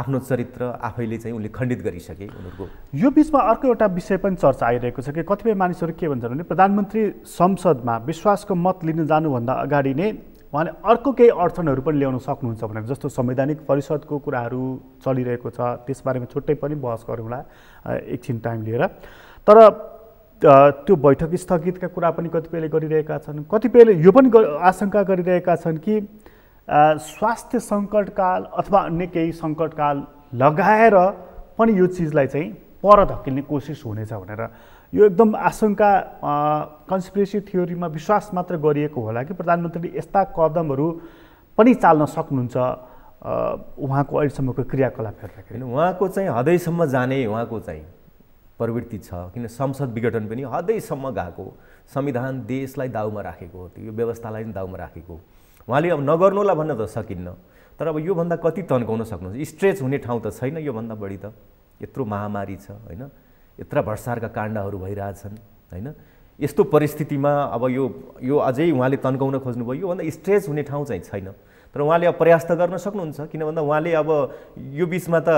B: आफ्नो चरित्र आफैले चाहिँ उनले खण्डित गरिसके उनीहरूको
A: यो बिचमा अर्को एउटा विषय पनि चर्चा आइरहेको छ कि कतिपय मानिसहरू के भन्छन् भने प्रधानमन्त्री संसदमा विश्वासको मत लिन जानुभन्दा अगाडि नै उहाँले अर्को केही अडचनहरू पनि ल्याउन सक्नुहुन्छ भनेर जस्तो संवैधानिक परिषदको कुराहरू चलिरहेको छ त्यसबारेमा छुट्टै पनि बहस गरौँला एकछिन टाइम लिएर तर त्यो बैठक स्थगितका कुरा पनि कतिपयले गरिरहेका छन् कतिपयले यो पनि आशंका गरिरहेका छन् कि स्वास्थ्य सङ्कटकाल अथवा अन्य केही सङ्कटकाल लगाएर पनि यो चिजलाई चाहिँ पर धकिल्ने कोसिस हुनेछ भनेर यो एकदम आशंका कन्सपिरेसी थ्योरीमा विश्वास मात्र गरिएको होला कि प्रधानमन्त्रीले यस्ता कदमहरू पनि चाल्न सक्नुहुन्छ उहाँको अहिलेसम्मको क्रियाकलाप हेर्दाखेरि
B: उहाँको चाहिँ हदैसम्म जाने उहाँको चाहिँ प्रवृत्ति छ किन संसद विघटन पनि हदैसम्म गएको संविधान देशलाई दाउमा राखेको हो त्यो व्यवस्थालाई पनि दाउमा राखेको उहाँले अब नगर्नुहोला भन्न त सकिन्न तर अब योभन्दा कति तन्काउन सक्नुहुन्छ स्ट्रेच हुने ठाउँ त छैन योभन्दा बढी त यत्रो महामारी छ होइन यत्र भर्सारका काण्डहरू भइरहेछन् होइन यस्तो परिस्थितिमा अब यो यो अझै उहाँले तन्काउन खोज्नुभयो योभन्दा स्ट्रेच हुने ठाउँ चाहिँ छैन तर उहाँले अब प्रयास त गर्न सक्नुहुन्छ किन भन्दा उहाँले अब यो बिचमा त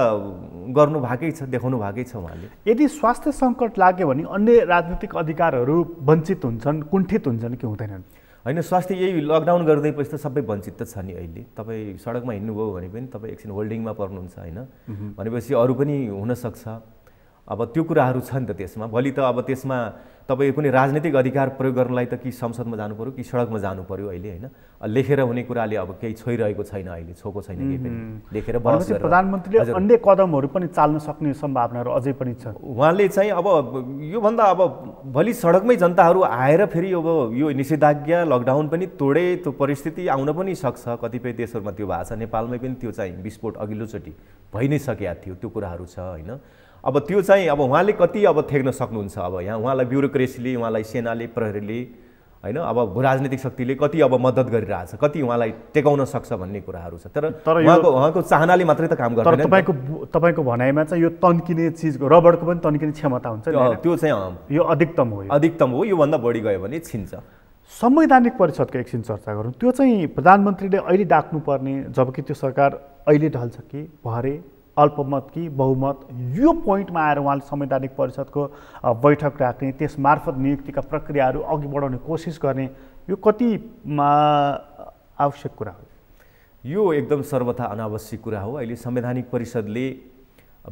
B: गर्नु भएकै छ देखाउनु भएकै छ उहाँले
A: यदि स्वास्थ्य सङ्कट लाग्यो भने अन्य राजनीतिक अधिकारहरू वञ्चित हुन्छन् कुण्ठित हुन्छन् कि हुँदैनन्
B: होइन स्वास्थ्य यही लकडाउन गरिदिएपछि त सबै वञ्चित त छ नि अहिले तपाईँ सडकमा हिँड्नुभयो भने पनि तपाईँ एकछिन होल्डिङमा पर्नुहुन्छ होइन भनेपछि अरू पनि हुनसक्छ अब त्यो कुराहरू छ नि त त्यसमा भोलि त अब त्यसमा तपाईँ कुनै राजनैतिक अधिकार प्रयोग गर्नलाई त कि संसदमा जानु पऱ्यो कि सडकमा जानु पऱ्यो अहिले होइन लेखेर हुने कुराले अब केही छोइरहेको छैन अहिले छोएको छैन केही पनि लेखेर प्रधानमन्त्रीले अन्य
A: कदमहरू पनि चाल्न सक्ने सम्भावनाहरू अझै पनि छ
B: उहाँले चाहिँ अब योभन्दा अब भोलि सडकमै जनताहरू आएर फेरि अब यो निषेधाज्ञा लकडाउन पनि तोडे त्यो परिस्थिति आउन पनि सक्छ कतिपय देशहरूमा त्यो भएको छ नेपालमै पनि त्यो चाहिँ विस्फोट अघिल्लोचोटि भइ नै सकेका थियो त्यो कुराहरू छ होइन अब त्यो चाहिँ अब उहाँले कति अब थ्याक्न सक्नुहुन्छ अब यहाँ उहाँलाई ब्युरोक्रेसीले उहाँलाई सेनाले प्रहरीले होइन अब राजनीतिक शक्तिले कति अब मद्दत गरिरहेछ कति उहाँलाई टेकाउन सक्छ भन्ने कुराहरू छ तर तर उहाँको उहाँको चाहनाले
A: मात्रै त काम गर्छ तपाईँको तपाईँको भनाइमा चाहिँ यो तन्किने चिजको रबरको पनि तन्किने क्षमता हुन्छ
B: त्यो चाहिँ
A: यो अधिकतम हो
B: अधिकतम हो योभन्दा बढी गयो भने छिन्छ
A: संवैधानिक परिषदको एकछिन चर्चा गरौँ त्यो चाहिँ प्रधानमन्त्रीले अहिले डाक्नुपर्ने जबकि त्यो सरकार अहिले ढल्छ कि भरे अल्पमत कि बहुमत यो पोइन्टमा आएर उहाँले संवैधानिक परिषदको बैठक राख्ने मार्फत नियुक्तिका प्रक्रियाहरू अघि बढाउने कोसिस गर्ने यो कति आवश्यक कुरा हो
B: यो एकदम सर्वथा अनावश्यक कुरा हो अहिले संवैधानिक परिषदले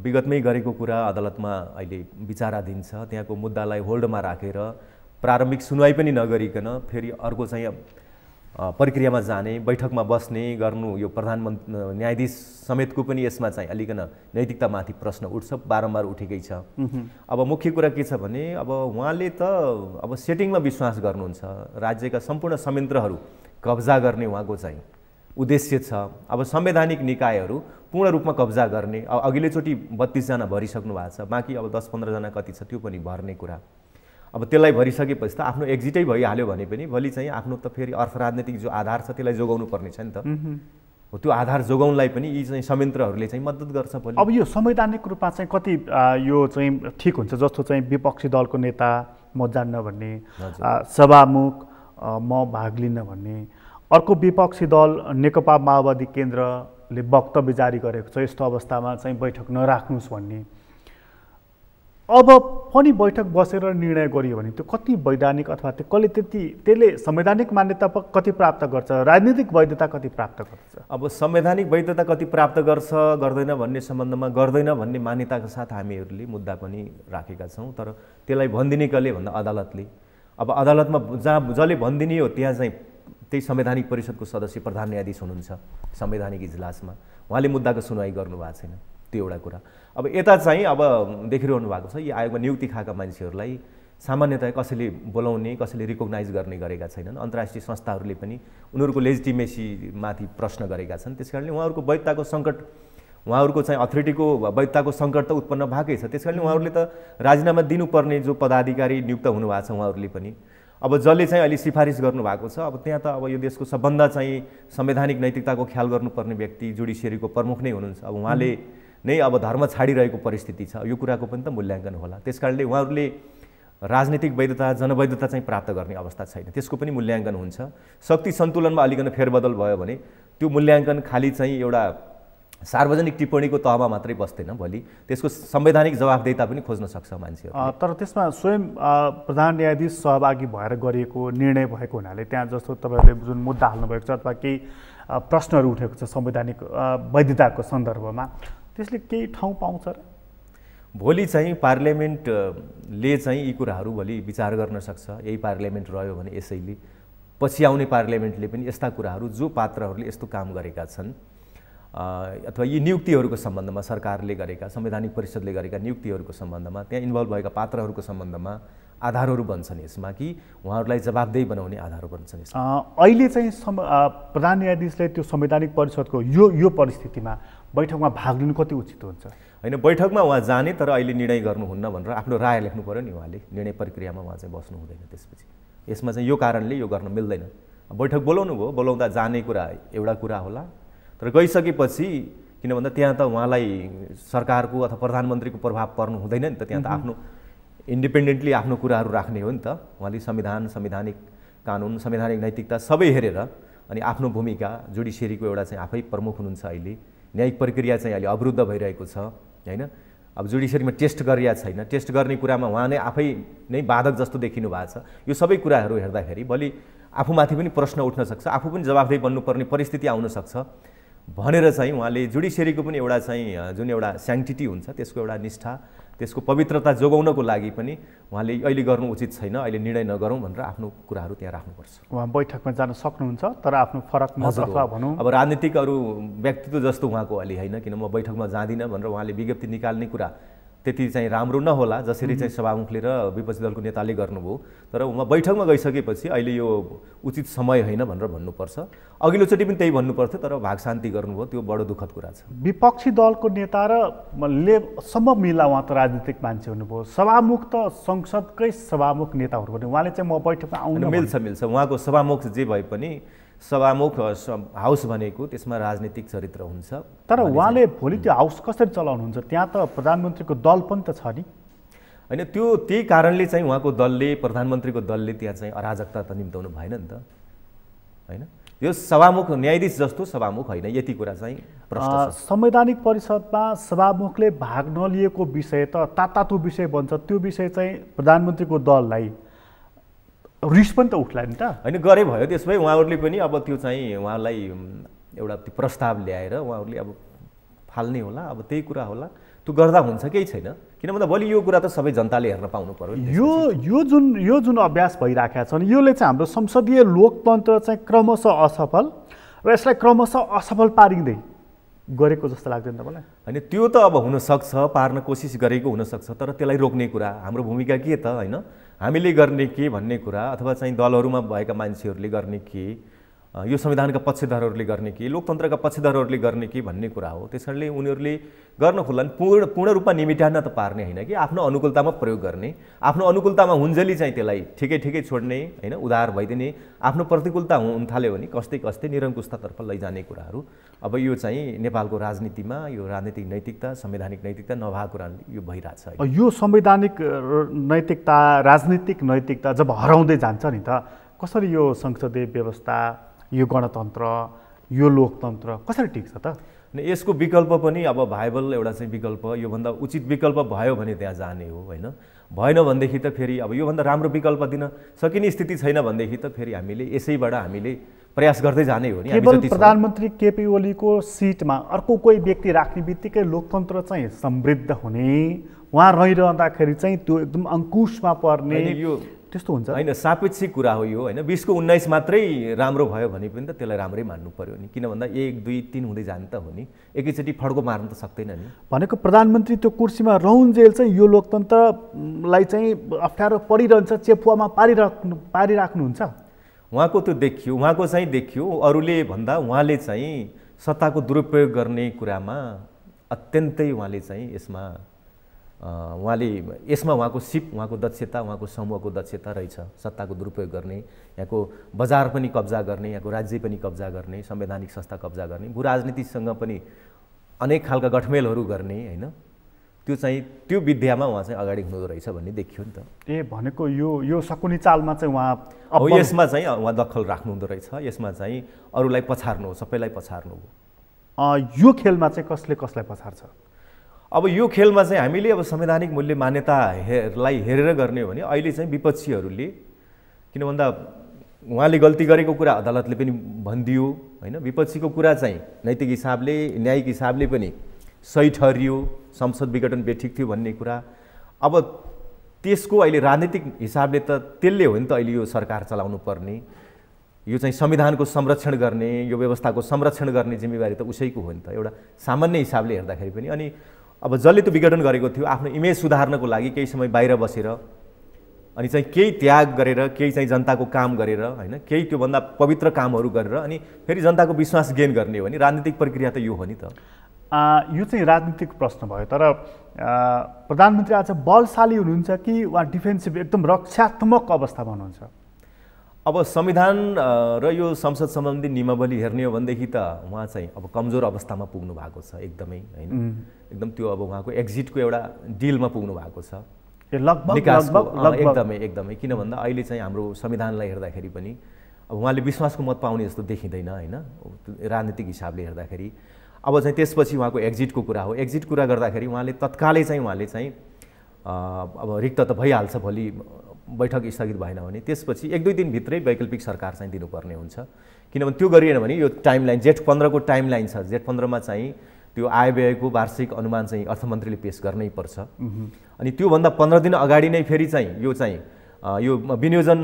B: विगतमै गरेको कुरा अदालतमा अहिले विचाराधीन छ त्यहाँको मुद्दालाई होल्डमा राखेर प्रारम्भिक सुनवाई पनि नगरिकन फेरि अर्को चाहिँ प्रक्रियामा जाने बैठकमा बस्ने गर्नु यो प्रधानमन्त्री न्यायाधीश समेतको पनि यसमा चाहिँ अलिकन नैतिकतामाथि प्रश्न उठ्छ बारम्बार उठेकै छ अब मुख्य कुरा के छ भने अब उहाँले त अब सेटिङमा विश्वास गर्नुहुन्छ राज्यका सम्पूर्ण संयन्त्रहरू कब्जा गर्ने उहाँको चाहिँ उद्देश्य छ अब संवैधानिक निकायहरू पूर्ण रूपमा कब्जा गर्ने अब अघिल्लोचोटि बत्तिसजना भरिसक्नु भएको छ बाँकी अब दस पन्ध्रजना कति छ त्यो पनि भर्ने कुरा अब त्यसलाई भरिसकेपछि त आफ्नो एक्जिटै भइहाल्यो भने पनि भोलि चाहिँ आफ्नो त फेरि अर्थ राजनीतिक जो आधार छ त्यसलाई जोगाउनु पर्ने छ नि त हो त्यो आधार जोगाउनलाई पनि यी चाहिँ संयन्त्रहरूले चाहिँ मद्दत गर्छ भोलि अब यो
A: संवैधानिक रूपमा चाहिँ कति यो चाहिँ ठिक हुन्छ जस्तो चाहिँ विपक्षी दलको नेता म जान्न भन्ने सभामुख म भाग लिन भन्ने अर्को विपक्षी दल नेकपा माओवादी केन्द्रले वक्तव्य जारी गरेको छ यस्तो अवस्थामा चाहिँ बैठक नराख्नुहोस् भन्ने अब पनि बैठक बसेर निर्णय गरियो भने त्यो कति वैधानिक अथवा त्यो कसले त्यति त्यसले संवैधानिक मान्यता कति प्राप्त गर्छ राजनीतिक वैधता कति प्राप्त गर्छ
B: अब संवैधानिक वैधता कति प्राप्त गर्छ गर्दैन भन्ने सम्बन्धमा गर्दैन भन्ने मान्यताको साथ हामीहरूले मुद्दा पनि राखेका छौँ तर त्यसलाई भनिदिने कसले भन्दा अदालतले अब अदालतमा जहाँ जसले भनिदिने हो त्यहाँ चाहिँ त्यही संवैधानिक परिषदको सदस्य प्रधान न्यायाधीश हुनुहुन्छ संवैधानिक इजलासमा उहाँले मुद्दाको सुनवाई गर्नुभएको छैन त्यो एउटा कुरा अब यता चाहिँ अब देखिरहनु भएको छ यी आयोगमा नियुक्ति खाएका मान्छेहरूलाई सामान्यतया कसैले बोलाउने कसैले रिकग्नाइज गर्ने गरेका छैनन् अन्तर्राष्ट्रिय संस्थाहरूले पनि उनीहरूको लेजिटिमेसीमाथि प्रश्न गरेका छन् त्यस कारणले उहाँहरूको वैधताको सङ्कट उहाँहरूको चाहिँ अथोरिटीको वैधताको सङ्कट त उत्पन्न भएकै छ त्यस कारणले उहाँहरूले त राजीनामा दिनुपर्ने जो पदाधिकारी नियुक्त हुनुभएको छ उहाँहरूले पनि अब जसले चाहिँ अहिले सिफारिस गर्नुभएको छ अब त्यहाँ त अब यो देशको सबभन्दा चाहिँ संवैधानिक नैतिकताको ख्याल गर्नुपर्ने व्यक्ति जुडिसियरीको प्रमुख नै हुनुहुन्छ अब उहाँले नै अब धर्म छाडिरहेको परिस्थिति छ यो कुराको पनि त मूल्याङ्कन होला त्यस कारणले उहाँहरूले राजनीतिक वैधता जनवैधता चाहिँ प्राप्त गर्ने अवस्था छैन त्यसको पनि मूल्याङ्कन हुन्छ शक्ति सन्तुलनमा अलिकन फेरबदल भयो भने त्यो मूल्याङ्कन खालि चाहिँ एउटा सार्वजनिक टिप्पणीको तहमा मात्रै बस्दैन भोलि त्यसको संवैधानिक जवाबदेता पनि खोज्न सक्छ मान्छेहरू
A: तर त्यसमा स्वयं प्रधान न्यायाधीश सहभागी भएर गरिएको निर्णय भएको हुनाले त्यहाँ जस्तो तपाईँहरूले जुन मुद्दा हाल्नुभएको छ अथवा केही प्रश्नहरू उठेको छ संवैधानिक वैधताको सन्दर्भमा त्यसले केही ठाउँ पाउँछ र
B: भोलि चाहिँ पार्लियामेन्टले चाहिँ यी कुराहरू भोलि विचार गर्न सक्छ यही पार्लियामेन्ट रह्यो भने यसैले पछि आउने पार्लियामेन्टले पनि यस्ता कुराहरू जो पात्रहरूले यस्तो काम गरेका छन् अथवा यी नियुक्तिहरूको सम्बन्धमा सरकारले गरेका संवैधानिक परिषदले गरेका नियुक्तिहरूको सम्बन्धमा त्यहाँ इन्भल्भ भएका पात्रहरूको सम्बन्धमा आधारहरू बन्छन् यसमा कि उहाँहरूलाई जवाबदेही बनाउने आधार बन्छन्
A: अहिले चाहिँ प्रधान न्यायाधीशले त्यो संवैधानिक परिषदको यो यो परिस्थितिमा बैठकमा भाग लिनु कति उचित हुन्छ
B: होइन बैठकमा उहाँ जाने तर अहिले निर्णय गर्नुहुन्न भनेर आफ्नो राय लेख्नु पऱ्यो नि उहाँले निर्णय प्रक्रियामा उहाँ चाहिँ बस्नु हुँदैन त्यसपछि यसमा चाहिँ यो कारणले यो गर्न मिल्दैन बैठक बोलाउनु भयो बोलाउँदा जाने कुरा एउटा कुरा होला तर गइसकेपछि किन भन्दा त्यहाँ त उहाँलाई सरकारको अथवा प्रधानमन्त्रीको प्रभाव पर्नु हुँदैन नि त त्यहाँ त आफ्नो इन्डिपेन्डेन्टली आफ्नो कुराहरू राख्ने हो नि त उहाँले संविधान संवैधानिक कानुन संवैधानिक नैतिकता सबै हेरेर अनि आफ्नो भूमिका जुडिसियरीको एउटा चाहिँ आफै प्रमुख हुनुहुन्छ अहिले न्यायिक प्रक्रिया चाहिँ अहिले अवरुद्ध भइरहेको छ होइन अब जुडिसियरीमा टेस्ट गरिया छैन टेस्ट गर्ने कुरामा उहाँ नै आफै नै बाधक जस्तो देखिनु भएको छ यो सबै कुराहरू हेर्दाखेरि भोलि आफूमाथि पनि प्रश्न उठ्न सक्छ आफू पनि जवाफदेही बन्नुपर्ने परिस्थिति आउनसक्छ भनेर चाहिँ उहाँले जुडिसियरीको पनि एउटा चाहिँ जुन एउटा स्याङ्टिटी हुन्छ त्यसको एउटा निष्ठा त्यसको पवित्रता जोगाउनको लागि पनि उहाँले अहिले गर्नु उचित छैन अहिले निर्णय नगरौँ भनेर आफ्नो कुराहरू त्यहाँ
A: राख्नुपर्छ उहाँ बैठकमा जान सक्नुहुन्छ तर आफ्नो फरक भनौँ अब
B: राजनीतिक अरू व्यक्तित्व जस्तो उहाँको अलि होइन किन म बैठकमा जाँदिनँ भनेर उहाँले विज्ञप्ति निकाल्ने कुरा त्यति चाहिँ राम्रो नहोला जसरी चाहिँ सभामुखले र विपक्षी दलको नेताले गर्नुभयो तर उहाँ बैठकमा गइसकेपछि अहिले यो उचित समय होइन भनेर भन्नुपर्छ अघिल्लोचोटि पनि त्यही भन्नुपर्थ्यो तर भाग शान्ति गर्नुभयो त्यो
A: बडो दुःखद कुरा छ विपक्षी दलको नेता र लेसम्म मिला उहाँ त राजनीतिक मान्छे हुनुभयो सभामुख त संसदकै सभामुख नेता हुनुभयो उहाँले चाहिँ म बैठकमा आउनु मिल्छ
B: मिल्छ उहाँको सभामुख जे भए पनि सभामुख हाउस भनेको त्यसमा राजनीतिक चरित्र
A: हुन्छ तर उहाँले भोलि त्यो हाउस कसरी चलाउनुहुन्छ त्यहाँ त प्रधानमन्त्रीको दल पनि त छ नि
B: होइन त्यो त्यही कारणले चाहिँ उहाँको दलले प्रधानमन्त्रीको दलले त्यहाँ चाहिँ अराजकता त निम्ताउनु भएन नि त होइन यो सभामुख न्यायाधीश जस्तो सभामुख होइन यति कुरा चाहिँ
A: संवैधानिक परिषदमा सभामुखले भाग नलिएको विषय त तातातो विषय बन्छ त्यो विषय चाहिँ प्रधानमन्त्रीको दललाई रिस पनि त उठला नि त
B: होइन गरे भयो त्यसमै उहाँहरूले पनि अब त्यो चाहिँ उहाँलाई एउटा त्यो प्रस्ताव ल्याएर उहाँहरूले अब फाल्ने होला अब त्यही कुरा होला त्यो गर्दा हुन्छ केही छैन किन भन्दा भोलि यो कुरा
A: त सबै जनताले हेर्न पाउनु पऱ्यो यो यो जुन यो जुन अभ्यास भइराखेका छन् यसले चाहिँ हाम्रो संसदीय लोकतन्त्र चाहिँ क्रमशः असफल र यसलाई क्रमशः असफल पारिँदै गरेको जस्तो लाग्दैन त तपाईँलाई
B: होइन त्यो त अब हुनसक्छ पार्न कोसिस गरेको हुनसक्छ तर त्यसलाई रोक्ने कुरा हाम्रो भूमिका के त होइन हामीले गर्ने के भन्ने कुरा अथवा चाहिँ दलहरूमा भएका मान्छेहरूले गर्ने के यो संविधानका पक्षधरहरूले गर्ने कि लोकतन्त्रका पक्षधरहरूले गर्ने कि भन्ने कुरा हो त्यस कारणले उनीहरूले गर्न खोज्लान् पूर्ण पूर्ण रूपमा निमिट्यान्न त पार्ने होइन कि आफ्नो अनुकूलतामा प्रयोग गर्ने आफ्नो अनुकूलतामा हुन्जेली चाहिँ त्यसलाई ठिकै ठिकै छोड्ने होइन उधार भइदिने आफ्नो प्रतिकूलता हुन थाल्यो भने कस्तै कस्तै निरङ्कुशतातर्फ लैजाने कुराहरू अब यो चाहिँ नेपालको राजनीतिमा यो राजनीतिक नैतिकता संवैधानिक नैतिकता नभएको कारणले यो भइरहेछ
A: यो संवैधानिक नैतिकता राजनीतिक नैतिकता जब हराउँदै जान्छ नि त कसरी यो संसदीय व्यवस्था यो गणतन्त्र यो लोकतन्त्र कसरी टिक्छ त
B: अनि यसको विकल्प पनि अब भाइबल एउटा चाहिँ विकल्प योभन्दा उचित विकल्प भयो भने त्यहाँ जाने हो होइन भएन भनेदेखि त फेरि अब योभन्दा राम्रो विकल्प दिन सकिने स्थिति छैन भनेदेखि त फेरि हामीले यसैबाट हामीले प्रयास गर्दै जाने हो नि केवल प्रधानमन्त्री
A: केपी ओलीको सिटमा अर्को कोही व्यक्ति राख्ने बित्तिकै लोकतन्त्र चाहिँ समृद्ध हुने उहाँ रहिरहँदाखेरि चाहिँ त्यो एकदम अङ्कुशमा पर्ने यो त्यस्तो हुन्छ
B: होइन सापेक्षिक कुरा हो यो होइन बिसको उन्नाइस मात्रै राम्रो भयो भने पनि त त्यसलाई राम्रै मान्नु पऱ्यो नि किन भन्दा एक दुई तिन हुँदै जाने त हो नि एकैचोटि फड्को मार्नु त सक्दैन नि
A: भनेको प्रधानमन्त्री त्यो कुर्सीमा रहन्जेल चाहिँ यो लोकतन्त्रलाई चाहिँ अप्ठ्यारो परिरहन्छ चेपुवामा पारिराख्नु पारिराख्नुहुन्छ
B: उहाँको त्यो देखियो उहाँको चाहिँ देखियो अरूले भन्दा उहाँले चाहिँ सत्ताको दुरुपयोग गर्ने कुरामा अत्यन्तै उहाँले चाहिँ यसमा उहाँले यसमा उहाँको सिप उहाँको दक्षता उहाँको समूहको दक्षता रहेछ सत्ताको दुरुपयोग गर्ने यहाँको बजार पनि कब्जा गर्ने यहाँको राज्य पनि कब्जा गर्ने संवैधानिक संस्था कब्जा गर्ने भू राजनीतिसँग पनि अनेक खालका गठमेलहरू गर्ने होइन त्यो चाहिँ त्यो विद्यामा उहाँ चाहिँ अगाडि हुनुहुँदो रहेछ भन्ने देखियो नि त
A: ए भनेको यो यो सकुनी चालमा चाहिँ उहाँ अब यसमा चाहिँ
B: उहाँ दखल राख्नुहुँदो रहेछ यसमा चाहिँ अरूलाई पछार्नु हो सबैलाई पछार्नु
A: हो यो खेलमा चाहिँ कसले कसलाई पछार्छ
B: अब यो खेलमा चाहिँ हामीले अब संवैधानिक मूल्य मान्यतालाई हेरेर गर्ने हो भने अहिले चाहिँ विपक्षीहरूले किन भन्दा उहाँले गल्ती गरेको कुरा अदालतले पनि भनिदियो होइन विपक्षीको कुरा चाहिँ नैतिक हिसाबले न्यायिक हिसाबले पनि सही ठहरियो संसद विघटन बेठिक थियो भन्ने कुरा अब त्यसको अहिले राजनीतिक हिसाबले त त्यसले हो नि त अहिले यो सरकार चलाउनु पर्ने यो चाहिँ संविधानको संरक्षण गर्ने यो व्यवस्थाको संरक्षण गर्ने जिम्मेवारी त उसैको हो नि त एउटा सामान्य हिसाबले हेर्दाखेरि पनि अनि अब जसले त्यो विघटन गरेको थियो आफ्नो इमेज सुधार्नको लागि केही समय बाहिर बसेर अनि चाहिँ केही त्याग गरेर केही चाहिँ जनताको काम गरेर होइन केही त्योभन्दा पवित्र कामहरू गरेर अनि फेरि जनताको विश्वास गेन गर्ने हो भने राजनीतिक प्रक्रिया त यो हो
A: नि त यो चाहिँ राजनीतिक प्रश्न भयो तर प्रधानमन्त्री आज बलशाली हुनुहुन्छ कि वा डिफेन्सिभ एकदम रक्षात्मक अवस्थामा हुनुहुन्छ अब
B: संविधान र यो संसद सम्बन्धी नियमावली हेर्ने हो भनेदेखि त उहाँ चाहिँ अब कमजोर अवस्थामा पुग्नु भएको छ एकदमै होइन एकदम त्यो अब उहाँको एक्जिटको एउटा डिलमा पुग्नु भएको छ
A: एकदमै
B: एकदमै किन भन्दा अहिले चाहिँ हाम्रो संविधानलाई हेर्दाखेरि पनि अब उहाँले विश्वासको मत पाउने जस्तो देखिँदैन होइन राजनीतिक हिसाबले हेर्दाखेरि अब चाहिँ त्यसपछि उहाँको एक्जिटको कुरा हो एक्जिट कुरा गर्दाखेरि उहाँले तत्कालै चाहिँ उहाँले चाहिँ अब रिक्त त भइहाल्छ भोलि बैठक स्थगित भएन भने त्यसपछि एक दुई दिनभित्रै वैकल्पिक सरकार चाहिँ दिनुपर्ने हुन्छ किनभने त्यो गरिएन भने यो टाइम लाइन जेठ पन्ध्रको टाइम लाइन छ जेठ पन्ध्रमा चाहिँ त्यो आय व्ययको वार्षिक अनुमान चाहिँ अर्थमन्त्रीले पेस गर्नै पर्छ अनि त्योभन्दा पन्ध्र दिन अगाडि नै फेरि चाहिँ यो चाहिँ यो विनियोजन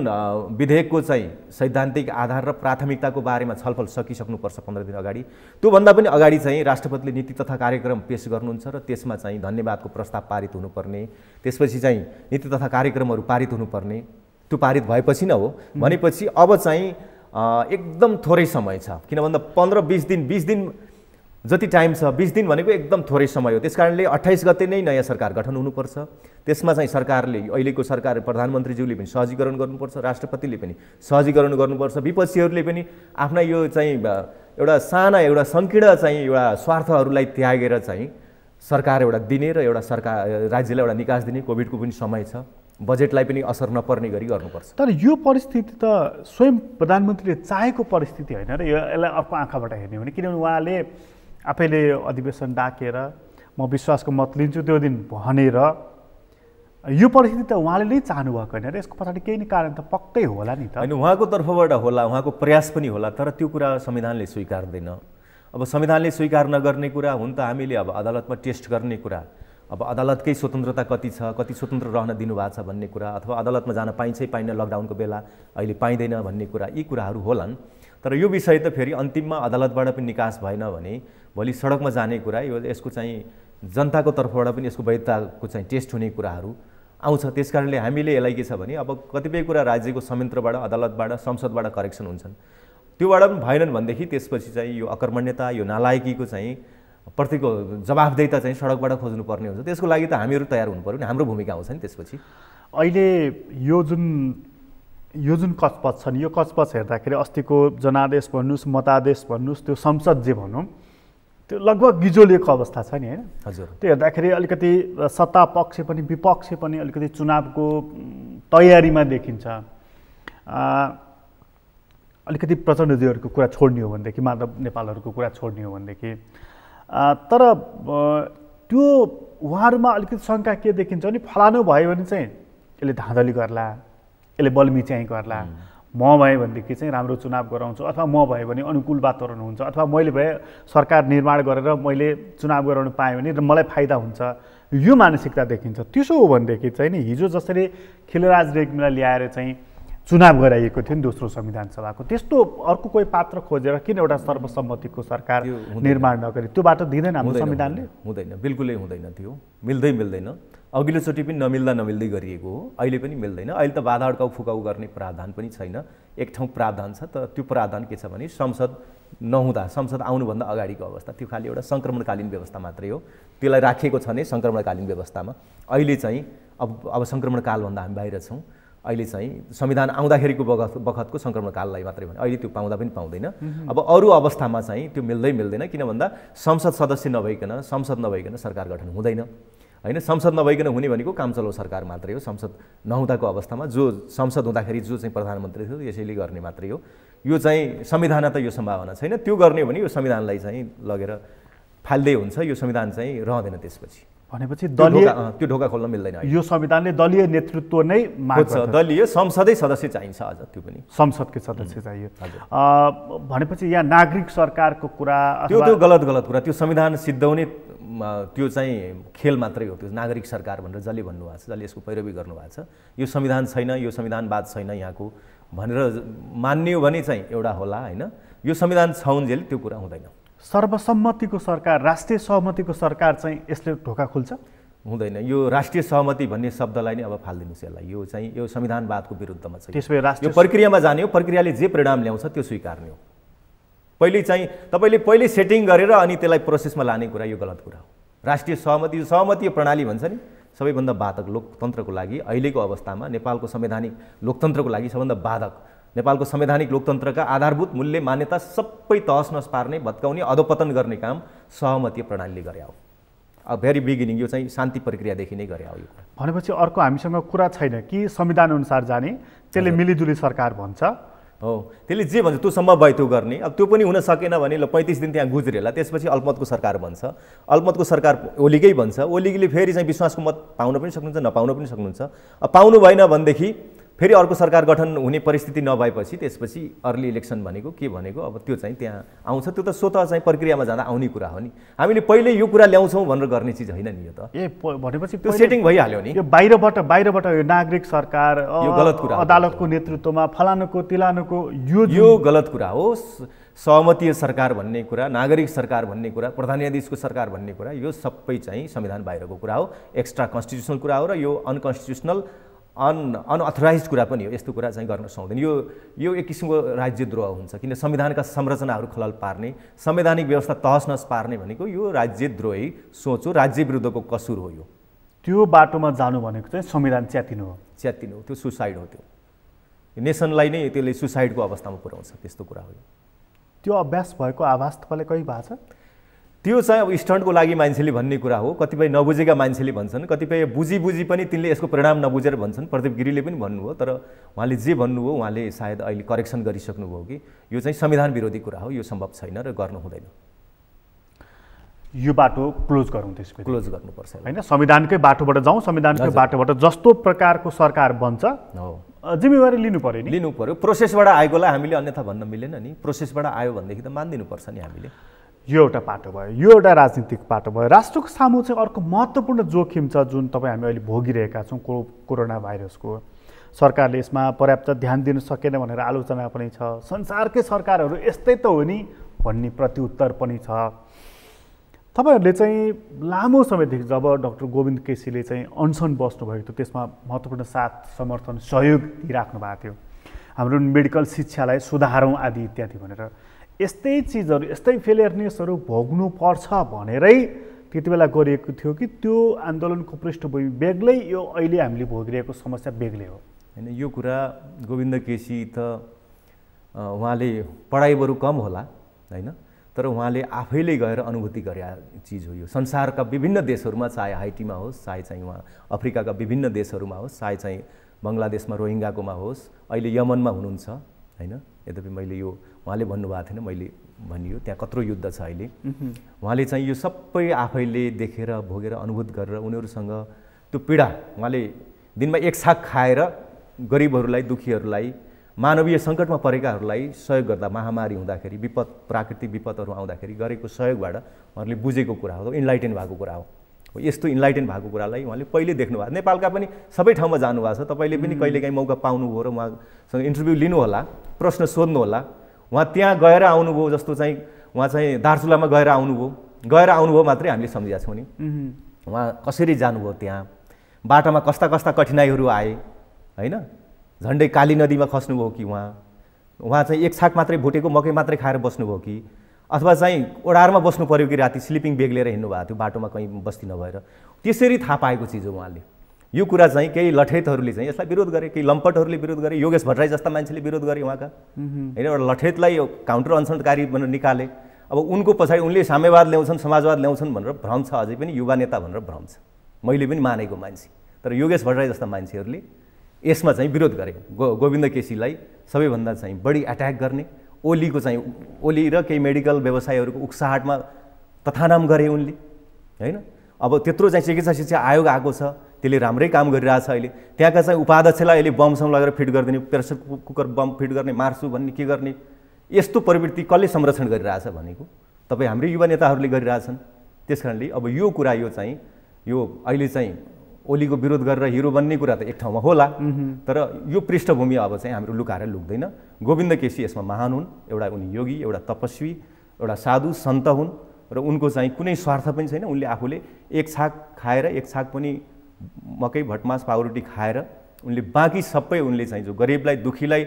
B: विधेयकको चाहिँ सैद्धान्तिक आधार र प्राथमिकताको बारेमा छलफल सकिसक्नुपर्छ पन्ध्र दिन अगाडि त्योभन्दा पनि अगाडि चाहिँ राष्ट्रपतिले नीति तथा कार्यक्रम पेस गर्नुहुन्छ र त्यसमा चाहिँ धन्यवादको प्रस्ताव पारित हुनुपर्ने त्यसपछि चाहिँ नीति तथा कार्यक्रमहरू पारित हुनुपर्ने त्यो पारित भएपछि नै हो भनेपछि अब चाहिँ एकदम थोरै समय छ किन भन्दा पन्ध्र बिस दिन बिस दिन जति टाइम छ बिस दिन भनेको एकदम थोरै समय हो त्यस कारणले अट्ठाइस गते नै नयाँ सरकार गठन हुनुपर्छ त्यसमा चाहिँ सरकारले अहिलेको सरकार प्रधानमन्त्रीज्यूले पनि सहजीकरण गर्नुपर्छ राष्ट्रपतिले पनि सहजीकरण गर्नुपर्छ विपक्षीहरूले पनि आफ्ना यो चाहिँ एउटा साना एउटा सङ्कीर्ण चाहिँ एउटा स्वार्थहरूलाई त्यागेर चाहिँ सरकार एउटा दिने र एउटा सरकार राज्यलाई एउटा निकास दिने कोभिडको पनि समय छ बजेटलाई पनि असर नपर्ने गरी गर्नुपर्छ
A: तर यो परिस्थिति त स्वयं प्रधानमन्त्रीले चाहेको परिस्थिति होइन र यो यसलाई अर्को आँखाबाट हेर्ने हो भने किनभने उहाँले आफैले अधिवेशन डाकेर म विश्वासको मत लिन्छु त्यो दिन भनेर यो परिस्थिति त उहाँले नै भएको होइन र यसको पछाडि केही न कारण त पक्कै होला नि त होइन उहाँको तर्फबाट
B: होला उहाँको प्रयास पनि होला तर त्यो कुरा संविधानले स्वीकार्दैन अब संविधानले स्वीकार नगर्ने कुरा हुन त हामीले अब अदालतमा टेस्ट गर्ने कुरा अब अदालतकै स्वतन्त्रता कति छ कति स्वतन्त्र रहन दिनुभएको छ भन्ने कुरा अथवा अदालतमा जान पाइन्छै पाइन लकडाउनको बेला अहिले पाइँदैन भन्ने कुरा यी कुराहरू होलान् तर यो विषय त फेरि अन्तिममा अदालतबाट पनि निकास भएन भने भोलि सडकमा जाने कुरा यो यसको चाहिँ जनताको तर्फबाट पनि यसको वैधताको चाहिँ टेस्ट हुने कुराहरू आउँछ त्यस कारणले हामीले यसलाई के छ भने अब कतिपय कुरा राज्यको संयन्त्रबाट अदालतबाट संसदबाट करेक्सन हुन्छन् त्योबाट पनि भएनन् भनेदेखि त्यसपछि चाहिँ यो अकर्मण्यता यो नालायकीको चाहिँ प्रतिको जवाबदेता चाहिँ सडकबाट खोज्नुपर्ने हुन्छ त्यसको लागि त हामीहरू तयार हुनु पऱ्यो नि हाम्रो भूमिका आउँछ
A: नि त्यसपछि अहिले यो जुन यो जुन कचपच छ नि यो कचपच हेर्दाखेरि अस्तिको जनादेश भन्नुहोस् मतादेश भन्नुहोस् त्यो संसद जे भनौँ त्यो लगभग गिजोलिएको अवस्था छ नि होइन हजुर त्यो हेर्दाखेरि अलिकति सत्ता पक्ष पनि विपक्ष पनि अलिकति चुनावको तयारीमा देखिन्छ अलिकति प्रचण्डजीहरूको कुरा छोड्ने हो भनेदेखि माधव नेपालहरूको कुरा छोड्ने हो भनेदेखि तर त्यो उहाँहरूमा अलिकति शङ्का के देखिन्छ भने फलानु भयो भने चाहिँ यसले धाँधली गर्ला यसले बलमिच्याइ चाहिँ गर्ला म भएँ भनेदेखि चाहिँ राम्रो चुनाव गराउँछु अथवा म भएँ भने अनुकूल वातावरण हुन्छ अथवा मैले भए सरकार निर्माण गरेर मैले चुनाव गराउनु पाएँ भने मलाई फाइदा हुन्छ यो मानसिकता देखिन्छ त्यसो हो भनेदेखि चाहिँ नि हिजो जसरी खेलराज रेग्मीलाई ल्याएर चाहिँ चुनाव गराइएको थियो नि दोस्रो संविधान सभाको त्यस्तो अर्को कोही पात्र खोजेर किन एउटा सर्वसम्मतिको सरकार निर्माण नगरी त्यो बाटो दिँदैन हाम्रो संविधानले
B: हुँदैन बिल्कुलै हुँदैन त्यो मिल्दै मिल्दैन अघिल्लोचोटि पनि नमिल्दा नमिल्दै गरिएको हो अहिले पनि मिल्दैन अहिले त बाधा अड्काउ फुकाउ गर्ने प्रावधान पनि छैन एक ठाउँ प्रावधान छ तर त्यो प्रावधान के छ भने संसद नहुँदा संसद आउनुभन्दा अगाडिको अवस्था त्यो खालि एउटा सङ्क्रमणकालीन व्यवस्था मात्रै हो त्यसलाई राखिएको छ नै सङ्क्रमणकालीन व्यवस्थामा अहिले चाहिँ अब अब सङ्क्रमणकालभन्दा हामी बाहिर छौँ अहिले चाहिँ संविधान आउँदाखेरिको बखत बखतको सङ्क्रमणकाललाई मात्रै भने अहिले त्यो पाउँदा पनि पाउँदैन अब अरू अवस्थामा चाहिँ त्यो मिल्दै मिल्दैन किन भन्दा संसद सदस्य नभइकन संसद नभइकन सरकार गठन हुँदैन होइन संसद नभइकन हुने भनेको काम चलाउ सरकार मात्रै हो संसद नहुँदाको अवस्थामा जो संसद हुँदाखेरि जो चाहिँ प्रधानमन्त्री थियो यसैले गर्ने मात्रै हो यो चाहिँ संविधान त यो सम्भावना छैन त्यो गर्ने हो भने यो संविधानलाई चाहिँ लगेर फाल्दै हुन्छ यो संविधान चाहिँ रहँदैन त्यसपछि
A: भनेपछि दलीय त्यो ढोका खोल्न मिल्दैन यो संविधानले दलीय नेतृत्व नै माग्छ दलीय संसदै सदस्य चाहिन्छ आज त्यो पनि संसदकै सदस्य चाहियो भनेपछि यहाँ नागरिक सरकारको कुरा त्यो त्यो गलत गलत कुरा त्यो
B: संविधान सिद्धाउने त्यो चाहिँ खेल मात्रै हो त्यो नागरिक सरकार भनेर जसले भन्नुभएको छ जसले यसको पैरवी गर्नुभएको छ यो संविधान छैन यो संविधानवाद छैन यहाँको भनेर मान्यो भने चाहिँ एउटा होला होइन यो संविधान छाउन्जेल त्यो कुरा हुँदैन
A: सर्वसम्मतिको सरकार राष्ट्रिय सहमतिको सरकार चाहिँ यसले ढोका खुल्छ
B: हुँदैन यो राष्ट्रिय सहमति भन्ने शब्दलाई नै अब फालिदिनुहोस् यसलाई यो चाहिँ यो संविधानवादको विरुद्धमा छ त्यसो भए राष्ट्रिय प्रक्रियामा जाने हो प्रक्रियाले जे परिणाम ल्याउँछ त्यो स्वीकार्ने हो पहिले चाहिँ तपाईँले पहिले सेटिङ गरेर अनि त्यसलाई प्रोसेसमा लाने कुरा यो गलत कुरा हो राष्ट्रिय सहमति सहमति प्रणाली भन्छ नि सबैभन्दा बाधक लोकतन्त्रको लागि अहिलेको अवस्थामा नेपालको संवैधानिक लोकतन्त्रको लागि सबभन्दा बाधक नेपालको संवैधानिक लोकतन्त्रका आधारभूत मूल्य मान्यता सबै तहस नस पार्ने भत्काउने अधोपतन गर्ने काम सहमति प्रणालीले गरे हो अब भेरी बिगिनिङ यो चाहिँ शान्ति प्रक्रियादेखि नै गरे हो यो कुरा
A: भनेपछि अर्को हामीसँग कुरा छैन कि संविधानअनुसार जाने त्यसले मिलिजुली सरकार भन्छ
B: हो त्यसले जे भन्छ त्यो सम्भव भयो त्यो गर्ने अब त्यो पनि हुन सकेन भने ल पैँतिस दिन त्यहाँ गुज्रेला त्यसपछि अल्पमतको सरकार भन्छ अल्पमतको सरकार ओलीकै भन्छ ओलीले फेरि चाहिँ विश्वासको मत पाउन पनि सक्नुहुन्छ नपाउन पनि सक्नुहुन्छ अब पाउनु भएन भनेदेखि फेरि अर्को सरकार गठन हुने परिस्थिति नभएपछि त्यसपछि अर्ली इलेक्सन भनेको के भनेको अब त्यो चाहिँ त्यहाँ आउँछ त्यो त स्वतः चाहिँ प्रक्रियामा जाँदा आउने कुरा हो नि हामीले पहिले यो कुरा ल्याउँछौँ भनेर गर्ने चिज होइन नि यो त ए
A: भनेपछि त्यो सेटिङ भइहाल्यो नि यो बाहिरबाट बाहिरबाट यो नागरिक सरकार यो गलत कुरा अदालतको नेतृत्वमा फलानुको तिलानुको यो यो
B: गलत कुरा हो सहमतीय सरकार भन्ने कुरा नागरिक सरकार भन्ने कुरा प्रधान न्यायाधीशको सरकार भन्ने कुरा यो सबै चाहिँ संविधान बाहिरको कुरा हो एक्स्ट्रा कन्स्टिट्युसनल कुरा हो र यो अनकन्स्टिट्युसनल अन अनअथराइज कुरा पनि हो यस्तो कुरा चाहिँ गर्न सक्दैन यो यो एक किसिमको राज्यद्रोह हुन्छ किन संविधानका संरचनाहरू खलल पार्ने संवैधानिक व्यवस्था तहस नहस पार्ने भनेको यो राज्यद्रोही सोच हो राज्य विरुद्धको कसुर हो यो त्यो बाटोमा जानु भनेको चाहिँ संविधान च्यातिनु हो च्यातिनु हो त्यो सुसाइड हो त्यो नेसनलाई नै त्यसले सुसाइडको अवस्थामा पुर्याउँछ त्यस्तो कुरा हो
A: त्यो अभ्यास भएको आभास तपाईँलाई कहीँ भएको छ
B: त्यो चाहिँ अब स्टन्टको लागि मान्छेले भन्ने कुरा हो कतिपय नबुझेका मान्छेले भन्छन् कतिपय बुझी बुझी पनि तिनले यसको परिणाम नबुझेर भन्छन् प्रदीप गिरीले पनि भन्नुभयो तर उहाँले जे भन्नुभयो उहाँले सायद अहिले करेक्सन गरिसक्नुभयो कि यो चाहिँ संविधान विरोधी कुरा हो यो सम्भव छैन र गर्नु हुँदैन
A: यो बाटो क्लोज गरौँ त्यसपछि क्लोज गर्नुपर्छ होइन संविधानकै बाटोबाट जाउँ संविधानकै बाटोबाट जस्तो प्रकारको सरकार बन्छ हो जिम्मेवारी लिनु पऱ्यो लिनु पऱ्यो प्रोसेसबाट आएकोलाई
B: हामीले अन्यथा भन्न मिलेन नि प्रोसेसबाट आयो भनेदेखि त मानिदिनुपर्छ नि हामीले
A: यो एउटा पाटो भयो यो एउटा राजनीतिक पाटो भयो राष्ट्रको सामु चाहिँ अर्को महत्त्वपूर्ण जोखिम छ जुन तपाईँ हामी अहिले भोगिरहेका छौँ कोरोना भाइरसको सरकारले यसमा पर्याप्त ध्यान दिन सकेन भनेर आलोचना पनि छ संसारकै सरकारहरू यस्तै त हो नि भन्ने प्रत्युत्तर पनि छ तपाईँहरूले चाहिँ लामो समयदेखि जब डक्टर गोविन्द केसीले चाहिँ अनसन बस्नुभएको थियो त्यसमा महत्त्वपूर्ण साथ समर्थन सहयोग दिइराख्नु भएको थियो हाम्रो मेडिकल शिक्षालाई सुधारौँ आदि इत्यादि भनेर यस्तै चिजहरू यस्तै फेलियरनेसहरू भोग्नुपर्छ भनेरै त्यति बेला गरिएको थियो कि त्यो आन्दोलनको पृष्ठभूमि बेग्लै यो अहिले हामीले भोगिरहेको समस्या बेग्लै हो
B: होइन यो कुरा गोविन्द केसी त उहाँले पढाइ बरु कम होला होइन तर उहाँले आफैले गएर अनुभूति गरे चिज हो यो संसारका विभिन्न देशहरूमा चाहे हाइटीमा होस् चाहे चाहिँ उहाँ अफ्रिकाका विभिन्न देशहरूमा होस् चाहे चाहिँ बङ्गलादेशमा रोहिङ्गाकोमा होस् अहिले यमनमा हुनुहुन्छ होइन यद्यपि मैले यो उहाँले भन्नुभएको थिएन मैले भनियो त्यहाँ कत्रो युद्ध छ अहिले उहाँले चाहिँ यो सबै आफैले देखेर भोगेर अनुभूत गरेर उनीहरूसँग त्यो पीडा उहाँले दिनमा एक छाक खाएर गरिबहरूलाई दुखीहरूलाई मानवीय सङ्कटमा परेकाहरूलाई सहयोग गर्दा महामारी हुँदाखेरि विपद प्राकृतिक विपदहरू आउँदाखेरि गरेको सहयोगबाट उहाँहरूले बुझेको कुरा हो इन्लाइटेन भएको कुरा हो यस्तो इन्लाइटेन भएको कुरालाई उहाँले पहिले देख्नुभएको नेपालका पनि सबै ठाउँमा जानुभएको छ तपाईँले पनि कहिलेकाहीँ मौका पाउनुभयो र उहाँसँग इन्टरभ्यू होला प्रश्न सोध्नु होला उहाँ त्यहाँ गएर आउनुभयो जस्तो चाहिँ उहाँ चाहिँ दार्चुलामा गएर आउनुभयो गएर आउनुभयो मात्रै हामीले सम्झिएको छौँ नि उहाँ कसरी जानुभयो त्यहाँ बाटोमा कस्ता कस्ता कठिनाइहरू आए होइन झन्डै काली नदीमा खस्नुभयो कि उहाँ उहाँ चाहिँ एक छाक मात्रै भुटेको मकै मात्रै खाएर बस्नुभयो कि अथवा चाहिँ ओडारमा बस्नु पऱ्यो कि राति स्लिपिङ ब्याग लिएर हिँड्नु भएको थियो बाटोमा कहीँ बस्ती नभएर त्यसरी थाहा पाएको चिज हो उहाँले यो कुरा चाहिँ केही लठेतहरूले चाहिँ यसलाई विरोध गरे केही लम्पटहरूले विरोध गरे योगेश भट्टराई जस्ता मान्छेले विरोध गरे उहाँका होइन एउटा लठेतलाई काउन्टर अनसनकारी भनेर निकाले अब उनको पछाडि उनले साम्यवाद ल्याउँछन् समाजवाद ल्याउँछन् भनेर भ्रम छ अझै पनि युवा नेता भनेर भ्रम छ मैले पनि मानेको मान्छे तर योगेश भट्टराई जस्ता मान्छेहरूले यसमा चाहिँ विरोध गरे गो गोविन्द केसीलाई सबैभन्दा चाहिँ बढी एट्याक गर्ने ओलीको चाहिँ ओली र केही मेडिकल व्यवसायहरूको उक्साहटमा तथानाम गरे उनले होइन अब त्यत्रो चाहिँ चिकित्सा शिक्षा आयोग आएको छ त्यसले राम्रै काम गरिरहेछ अहिले त्यहाँका चाहिँ उपाध्यक्षलाई अहिले बमसम लगेर फिट गरिदिने प्रेसर कुकर बम फिट गर्ने मार्छु भन्ने के गर्ने यस्तो प्रवृत्ति कसले संरक्षण गरिरहेछ भनेको तपाईँ हाम्रै युवा नेताहरूले गरिरहेछन् त्यस कारणले अब यो कुरा यो चाहिँ यो अहिले चाहिँ ओलीको विरोध गरेर हिरो बन्ने कुरा त एक ठाउँमा होला तर यो पृष्ठभूमि अब चाहिँ हाम्रो लुकाएर लुक्दैन गोविन्द केसी यसमा महान हुन् एउटा उनी योगी एउटा तपस्वी एउटा साधु सन्त हुन् र उनको चाहिँ कुनै स्वार्थ पनि छैन उनले आफूले एक छाक खाएर एक छाक पनि मकै भटमास पाउरोटी खाएर उनले बाँकी सबै उनले चाहिँ जो गरिबलाई दुखीलाई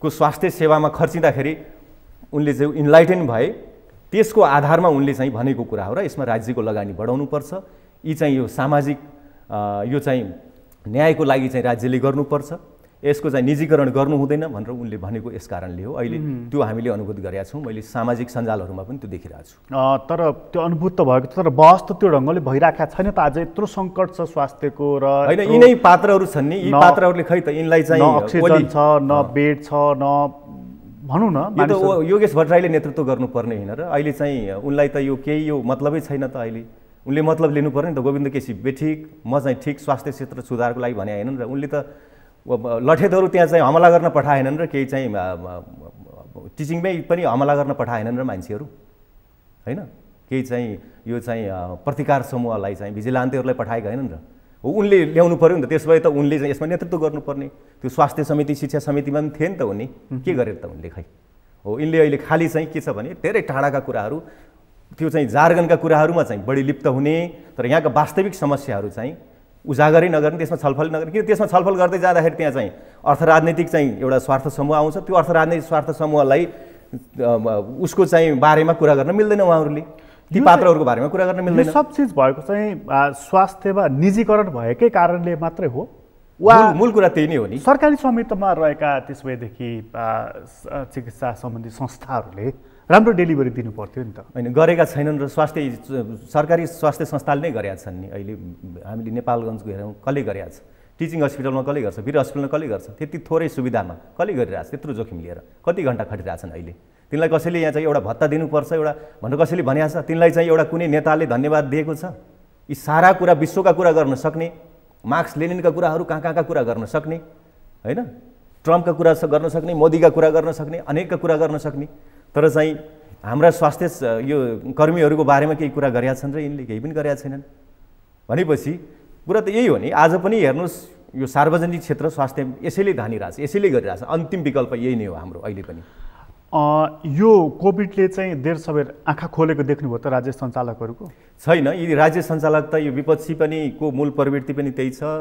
B: को स्वास्थ्य सेवामा खर्चिँदाखेरि उनले चाहिँ इन्लाइटेन भए त्यसको आधारमा उनले चाहिँ भनेको कुरा हो र यसमा राज्यको लगानी बढाउनुपर्छ यी चाहिँ यो सामाजिक यो चाहिँ न्यायको लागि चाहिँ राज्यले गर्नुपर्छ यसको चाहिँ निजीकरण गर्नु हुँदैन भनेर उनले भनेको यस कारणले हो अहिले त्यो हामीले अनुभूत गरेका छौँ मैले सामाजिक सञ्जालहरूमा पनि त्यो देखिरहेको
A: छु तर त्यो अनुभूत त भएको तर बहस त त्यो ढङ्गले भइरहेको छैन त आज यत्रो सङ्कट छ स्वास्थ्यको र होइन यिनै पात्रहरू छन् नि यी पात्रहरूले
B: खै त यिनलाई चाहिँ अक्सिजन छ
A: न बेड छ न भनौँ न यो
B: योगेश भट्टराईले नेतृत्व गर्नुपर्ने होइन र अहिले चाहिँ उनलाई त यो केही यो मतलबै छैन त अहिले उनले मतलब लिनुपर्ने त गोविन्द केसी बेठिक म चाहिँ ठिक स्वास्थ्य क्षेत्र सुधारको लागि भने होइन र उनले त लठेतहरू त्यहाँ चाहिँ हमला गर्न पठाएनन् र केही चाहिँ टिचिङमै पनि हमला गर्न पठाएनन् र मान्छेहरू होइन केही चाहिँ यो चाहिँ प्रतिकार समूहलाई चाहिँ भिजिलान्तेहरूलाई पठाएका होइनन् र उनले ल्याउनु पऱ्यो नि त त्यसो भए त उनले चाहिँ यसमा नेतृत्व गर्नुपर्ने त्यो स्वास्थ्य समिति शिक्षा समितिमा पनि थिए नि त उनी के गरेर त उनले खै हो यिनले अहिले खालि चाहिँ के छ भने धेरै टाढाका कुराहरू त्यो चाहिँ जार्गनका कुराहरूमा चाहिँ बढी लिप्त हुने तर यहाँका वास्तविक समस्याहरू चाहिँ उजागरै नगर्ने त्यसमा छलफल नगर्ने किन त्यसमा छलफल गर्दै जाँदाखेरि त्यहाँ चाहिँ अर्थ राजनीतिक चाहिँ एउटा स्वार्थ समूह आउँछ त्यो अर्थ राजनीतिक स्वार्थ
A: समूहलाई उसको चाहिँ बारेमा कुरा गर्न मिल्दैन उहाँहरूले ती पात्रहरूको बारेमा कुरा गर्न मिल्दैन सब चिज भएको चाहिँ स्वास्थ्यमा निजीकरण भएकै कारणले मात्रै हो वा मूल कुरा त्यही नै हो नि सरकारी स्वामित्वमा रहेका त्यस भएदेखि चिकित्सा सम्बन्धी संस्थाहरूले राम्रो डेलिभरी दिनु पर्थ्यो नि त होइन गरेका छैनन् र स्वास्थ्य
B: सरकारी स्वास्थ्य संस्थाले नै गरेका छन् नि अहिले हामीले नेपालगञ्जको हेरौँ कसले गरेका छ टिचिङ हस्पिटलमा कसले गर्छ वीर हस्पिटलमा कसले गर्छ त्यति थोरै सुविधामा कसले गरिरहेछ त्यत्रो जोखिम लिएर कति घन्टा खटिरहेछन् अहिले तिनलाई कसैले यहाँ चाहिँ एउटा भत्ता दिनुपर्छ एउटा भनेर कसैले भनिया छ तिनलाई चाहिँ एउटा कुनै नेताले धन्यवाद दिएको छ यी सारा कुरा विश्वका कुरा गर्न सक्ने मार्क्स लेनिनका कुराहरू कहाँ कहाँका कुरा गर्न सक्ने होइन ट्रम्पका कुरा गर्न सक्ने मोदीका कुरा गर्न सक्ने अनेकका कुरा गर्न सक्ने तर चाहिँ हाम्रा स्वास्थ्य यो कर्मीहरूको बारेमा केही कुरा गरेका छन् र यिनले केही पनि गरेका छैनन् भनेपछि कुरा त यही हो नि आज पनि हेर्नुहोस् यो सार्वजनिक क्षेत्र स्वास्थ्य यसैले धानिरहेछ यसैले गरिरहेछ अन्तिम विकल्प यही नै हो हाम्रो अहिले
A: पनि यो कोभिडले चाहिँ देश सबै आँखा खोलेको देख्नुभयो त राज्य सञ्चालकहरूको छैन यी राज्य सञ्चालक त यो विपक्षी पनि को मूल प्रवृत्ति पनि त्यही छ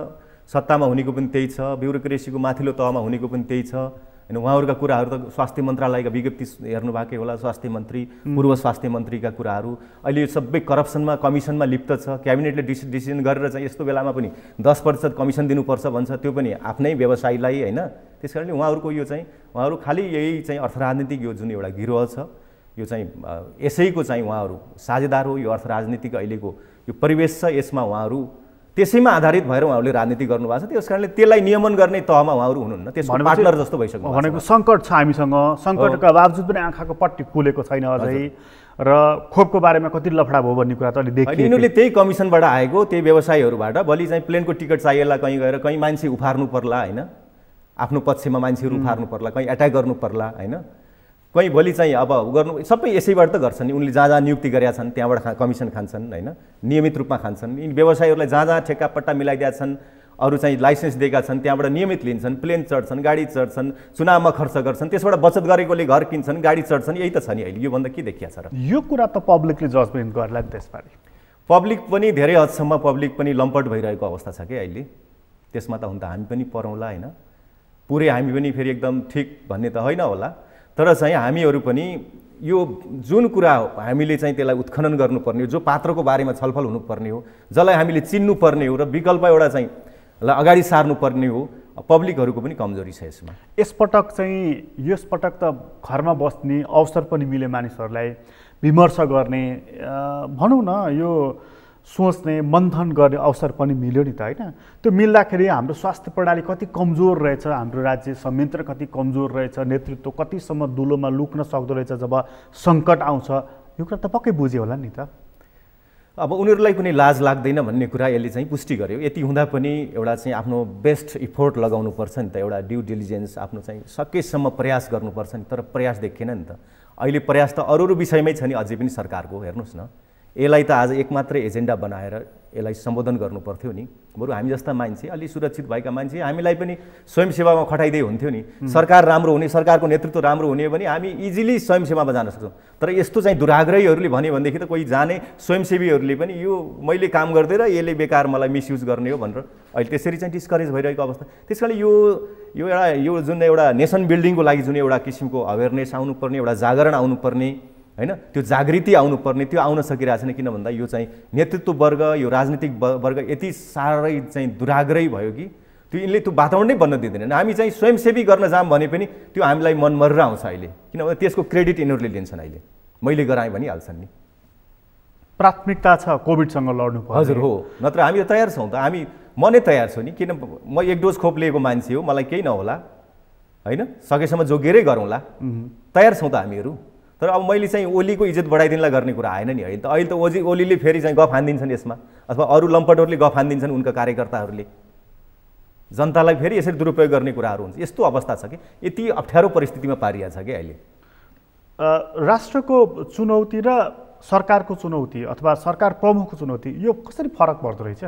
A: सत्तामा
B: हुनेको पनि त्यही छ ब्युरोक्रेसीको माथिल्लो तहमा हुनेको पनि त्यही छ होइन उहाँहरूका कुराहरू त स्वास्थ्य मन्त्रालयका विज्ञप्ति हेर्नुभएकै होला स्वास्थ्य मन्त्री पूर्व स्वास्थ्य मन्त्रीका कुराहरू अहिले यो सबै करप्सनमा कमिसनमा लिप्त छ क्याबिनेटले डिसि डिसिजन गरेर चाहिँ यस्तो बेलामा पनि दस प्रतिशत कमिसन दिनुपर्छ भन्छ त्यो पनि आफ्नै व्यवसायीलाई होइन त्यस कारणले उहाँहरूको यो चाहिँ उहाँहरू खालि यही चाहिँ अर्थराजनीतिक यो जुन एउटा गिरोह छ यो चाहिँ यसैको चाहिँ उहाँहरू साझेदार हो यो अर्थ राजनीतिक अहिलेको यो परिवेश छ यसमा उहाँहरू त्यसैमा आधारित भएर उहाँहरूले राजनीति गर्नुभएको छ त्यस कारणले त्यसलाई नियमन गर्ने तहमा उहाँहरू हुनुहुन्न त्यसको पार्टनर जस्तो भइसक्यो
A: भनेको सङ्कट छ हामीसँग सङ्कटका बावजुद पनि आँखाको पट्टी खुलेको छैन अझै र खोपको बारेमा कति लफडा भयो भन्ने कुरा त अलिक देखियो यिनीहरूले
B: त्यही कमिसनबाट आएको त्यही व्यवसायहरूबाट भोलि चाहिँ प्लेनको टिकट चाहिएला कहीँ गएर कहीँ मान्छे उफार्नु पर्ला होइन आफ्नो पक्षमा मान्छेहरू उफार्नु पर्ला कहीँ एट्याक गर्नु पर्ला होइन कहीँ भोलि चाहिँ अब गर्नु सबै यसैबाट त गर्छन् उनले जहाँ जहाँ नियुक्ति गरेका छन् त्यहाँबाट खा कमिसन खान्छन् होइन नियमित रूपमा खान्छन् यिनी व्यवसायीहरूलाई जहाँ जहाँ ठेक्का पट्टा मिलाइदिएका छन् अरू चाहिँ लाइसेन्स दिएका छन् त्यहाँबाट नियमित लिन्छन् प्लेन चढ्छन् गाडी चढ्छन् चुनावमा खर्च गर्छन् त्यसबाट बचत गरेकोले घर किन्छन् गाडी चढ्छन् यही त छ नि अहिले योभन्दा के देखिया छ र
A: यो कुरा त पब्लिकले जजमेन्ट गर्ला नि त्यसबारे
B: पब्लिक पनि धेरै हदसम्म पब्लिक पनि लम्पट भइरहेको अवस्था छ कि अहिले त्यसमा त हुन त हामी पनि परौँला होइन पुरै हामी पनि फेरि एकदम ठिक भन्ने त होइन होला तर चाहिँ हामीहरू पनि यो जुन कुरा हो हामीले चाहिँ त्यसलाई उत्खनन गर्नुपर्ने हो जो पात्रको बारेमा छलफल हुनुपर्ने हो जसलाई हामीले चिन्नुपर्ने हो र विकल्प एउटा चाहिँ लाई अगाडि सार्नुपर्ने हो पब्लिकहरूको पनि कमजोरी छ यसमा
A: यसपटक चाहिँ यसपटक त घरमा बस्ने अवसर पनि मिले मानिसहरूलाई विमर्श गर्ने भनौँ न यो सोच्ने मन्थन गर्ने अवसर पनि मिल्यो नि त होइन त्यो मिल्दाखेरि हाम्रो स्वास्थ्य प्रणाली कति कमजोर रहेछ हाम्रो राज्य संयन्त्र कति कमजोर रहेछ नेतृत्व कतिसम्म दुलोमा लुक्न सक्दो रहेछ जब सङ्कट आउँछ यो कुरा त पक्कै बुझ्यो होला नि त
B: अब उनीहरूलाई कुनै लाज लाग्दैन भन्ने कुरा यसले चाहिँ पुष्टि गर्यो यति हुँदा पनि एउटा चाहिँ आफ्नो बेस्ट इफोर्ट लगाउनुपर्छ नि त एउटा ड्यु डिलिजेन्स आफ्नो चाहिँ सकेसम्म प्रयास गर्नुपर्छ नि तर प्रयास देखिएन नि त अहिले प्रयास त अरू अरू विषयमै छ नि अझै पनि सरकारको हेर्नुहोस् न यसलाई त आज एकमात्र एजेन्डा बनाएर यसलाई सम्बोधन गर्नु पर्थ्यो नि बरु हामी जस्ता मान्छे अलि सुरक्षित भएका मान्छे हामीलाई पनि स्वयंसेवामा खटाइदिए हुन्थ्यो नि सरकार राम्रो हुने सरकारको नेतृत्व राम्रो हुने भने हामी इजिली स्वयंसेवामा जान सक्छौँ तर यस्तो चाहिँ दुराग्रहीहरूले भन्यो भनेदेखि त कोही जाने स्वयंसेवीहरूले पनि यो मैले काम गर्दै र यसले बेकार मलाई मिसयुज गर्ने हो भनेर अहिले त्यसरी चाहिँ डिस्करेज भइरहेको अवस्था त्यस कारणले यो यो एउटा यो जुन एउटा नेसन बिल्डिङको लागि जुन एउटा किसिमको अवेरनेस आउनुपर्ने एउटा जागरण आउनुपर्ने होइन त्यो जागृति आउनुपर्ने त्यो आउन सकिरहेको छैन किन भन्दा यो चाहिँ नेतृत्व वर्ग यो राजनीतिक वर्ग यति साह्रै चाहिँ दुराग्रै भयो कि त्यो यसले त्यो वातावरण नै बन्न दिँदैन हामी चाहिँ स्वयंसेवी गर्न जाऊँ भने पनि त्यो हामीलाई मन मरेर आउँछ अहिले किनभने त्यसको क्रेडिट यिनीहरूले लिन्छन् अहिले मैले गराएँ भनिहाल्छन् नि प्राथमिकता
A: छ कोभिडसँग लड्नु हजुर हो
B: नत्र हामी त तयार छौँ त हामी म नै तयार छु नि किन म एक डोज खोप लिएको मान्छे हो मलाई केही नहोला होइन सकेसम्म जोगेरै गरौँला तयार छौँ त हामीहरू तर अब मैले चाहिँ ओलीको इज्जत बढाइदिनलाई गर्ने कुरा आएन नि अहिले त अहिले त ओजी ओलीले फेरि चाहिँ गफ हानिदिन्छन् यसमा अथवा अरू लम्पटहरूले गफ हानिदिन्छन् उनका कार्यकर्ताहरूले जनतालाई फेरि यसरी दुरुपयोग गर्ने कुराहरू हुन्छ यस्तो अवस्था छ कि यति अप्ठ्यारो परिस्थितिमा पारिया छ कि अहिले
A: राष्ट्रको चुनौती र सरकारको चुनौती अथवा सरकार प्रमुखको चुनौती यो कसरी फरक पर्दो रहेछ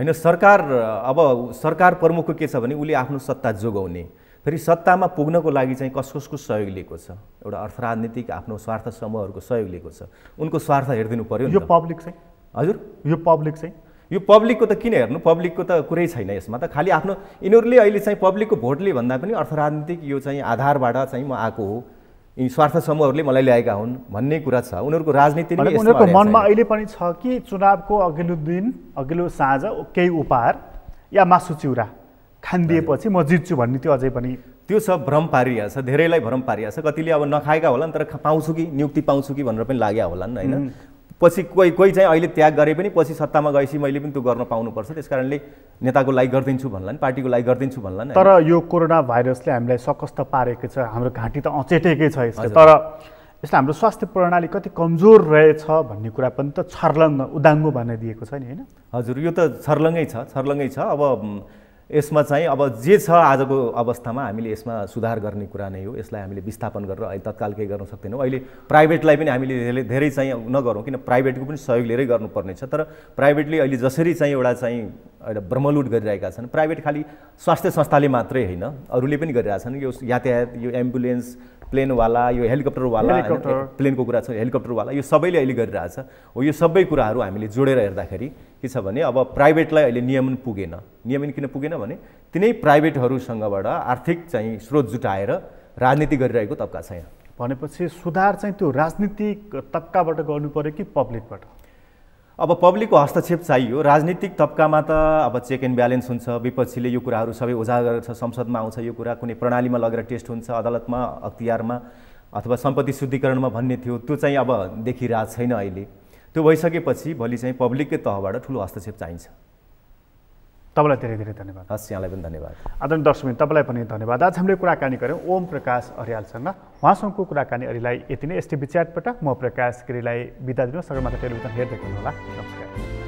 A: होइन सरकार अब
B: सरकार प्रमुखको के छ भने उसले आफ्नो सत्ता जोगाउने फेरि सत्तामा पुग्नको लागि चाहिँ कस कसको सहयोग लिएको छ एउटा अर्थ राजनीतिक आफ्नो स्वार्थ समूहहरूको सहयोग लिएको छ उनको स्वार्थ हेरिदिनु पऱ्यो यो पब्लिक चाहिँ हजुर यो पब्लिक चाहिँ यो पब्लिकको त किन हेर्नु पब्लिकको त कुरै छैन यसमा त खालि आफ्नो यिनीहरूले अहिले चाहिँ पब्लिकको भोटले भन्दा पनि अर्थ राजनीतिक यो चाहिँ आधारबाट चाहिँ म आएको हो यी स्वार्थ समूहहरूले मलाई ल्याएका हुन् भन्ने कुरा छ उनीहरूको राजनीति उनीहरूको मनमा
A: अहिले पनि छ कि चुनावको अघिल्लो दिन अघिल्लो साँझ केही उपहार या मासु चिउरा खानिदिएपछि म जित्छु भन्ने त्यो अझै पनि
B: त्यो सब भ्रम पारिरहेको छ धेरैलाई भ्रम पारिरहेको छ कतिले अब नखाएका होला नि तर पाउँछु कि नियुक्ति पाउँछु कि भनेर पनि लाग्यो होला नि होइन पछि कोही कोही चाहिँ अहिले त्याग गरे पनि पछि सत्तामा गएपछि मैले पनि त्यो गर्न पाउनुपर्छ त्यस कारणले नेताको लागि गरिदिन्छु भन्ला नि पार्टीको लागि गरिदिन्छु भन्ला नि तर यो
A: कोरोना भाइरसले हामीलाई सकस्त पारेको छ हाम्रो घाँटी त अचेटेकै छ यसले तर यसले हाम्रो स्वास्थ्य प्रणाली कति कमजोर रहेछ भन्ने कुरा पनि त छर्लङ्ग उदाङ्गो दिएको छ नि होइन
B: हजुर यो त छर्लङ्गै छ छर्लङ्गै छ अब यसमा चाहिँ अब जे छ आजको अवस्थामा हामीले यसमा सुधार गर्ने कुरा नै हो यसलाई हामीले विस्थापन गरेर अहिले तत्काल केही गर्न सक्दैनौँ अहिले प्राइभेटलाई पनि हामीले धेरै चाहिँ नगरौँ किन प्राइभेटको पनि सहयोग लिएरै गर्नुपर्नेछ तर प्राइभेटले अहिले जसरी चाहिँ एउटा चाहिँ अहिले ब्रह्मलुट गरिरहेका छन् प्राइभेट खालि स्वास्थ्य संस्थाले मात्रै होइन अरूले पनि गरिरहेका छन् यो यातायात यो एम्बुलेन्स प्लेनवाला यो हेलिकप्टरवाला प्लेनको कुरा छ हेलिकप्टरवाला यो सबैले अहिले गरिरहेछ हो यो सबै कुराहरू हामीले जोडेर हेर्दाखेरि के छ भने अब प्राइभेटलाई अहिले नियमन पुगेन नियमन किन पुगेन भने तिनै प्राइभेटहरूसँगबाट आर्थिक चाहिँ स्रोत जुटाएर राजनीति गरिरहेको
A: तबका छ यहाँ भनेपछि सुधार चाहिँ त्यो राजनीतिक तक्काबाट गर्नु पऱ्यो कि पब्लिकबाट
B: अब पब्लिकको हस्तक्षेप चाहियो राजनीतिक तब्कामा त अब चेक एन्ड ब्यालेन्स हुन्छ विपक्षीले यो कुराहरू सबै उजागर छ संसदमा आउँछ यो कुरा कुनै प्रणालीमा लगेर टेस्ट हुन्छ अदालतमा अख्तियारमा अथवा सम्पत्ति शुद्धिकरणमा भन्ने थियो त्यो चाहिँ अब देखिरहेको छैन अहिले त्यो भइसकेपछि भोलि चाहिँ पब्लिककै तहबाट ठुलो हस्तक्षेप चाहिन्छ
A: तपाईँलाई धेरै धेरै धन्यवाद हस्
B: यहाँलाई पनि धन्यवाद
A: आदरणीय दर्शक तपाईँलाई पनि धन्यवाद आज हामीले कुराकानी गऱ्यौँ ओम प्रकाश अरियालसँग उहाँसँगको कुराकानी अरिलाई यति नै एसटी विच्याटबाट म प्रकाश गिरीलाई बिदा दिनु सगरमाथा टेलिभिजन हेर्दै गर्नुहोला नमस्कार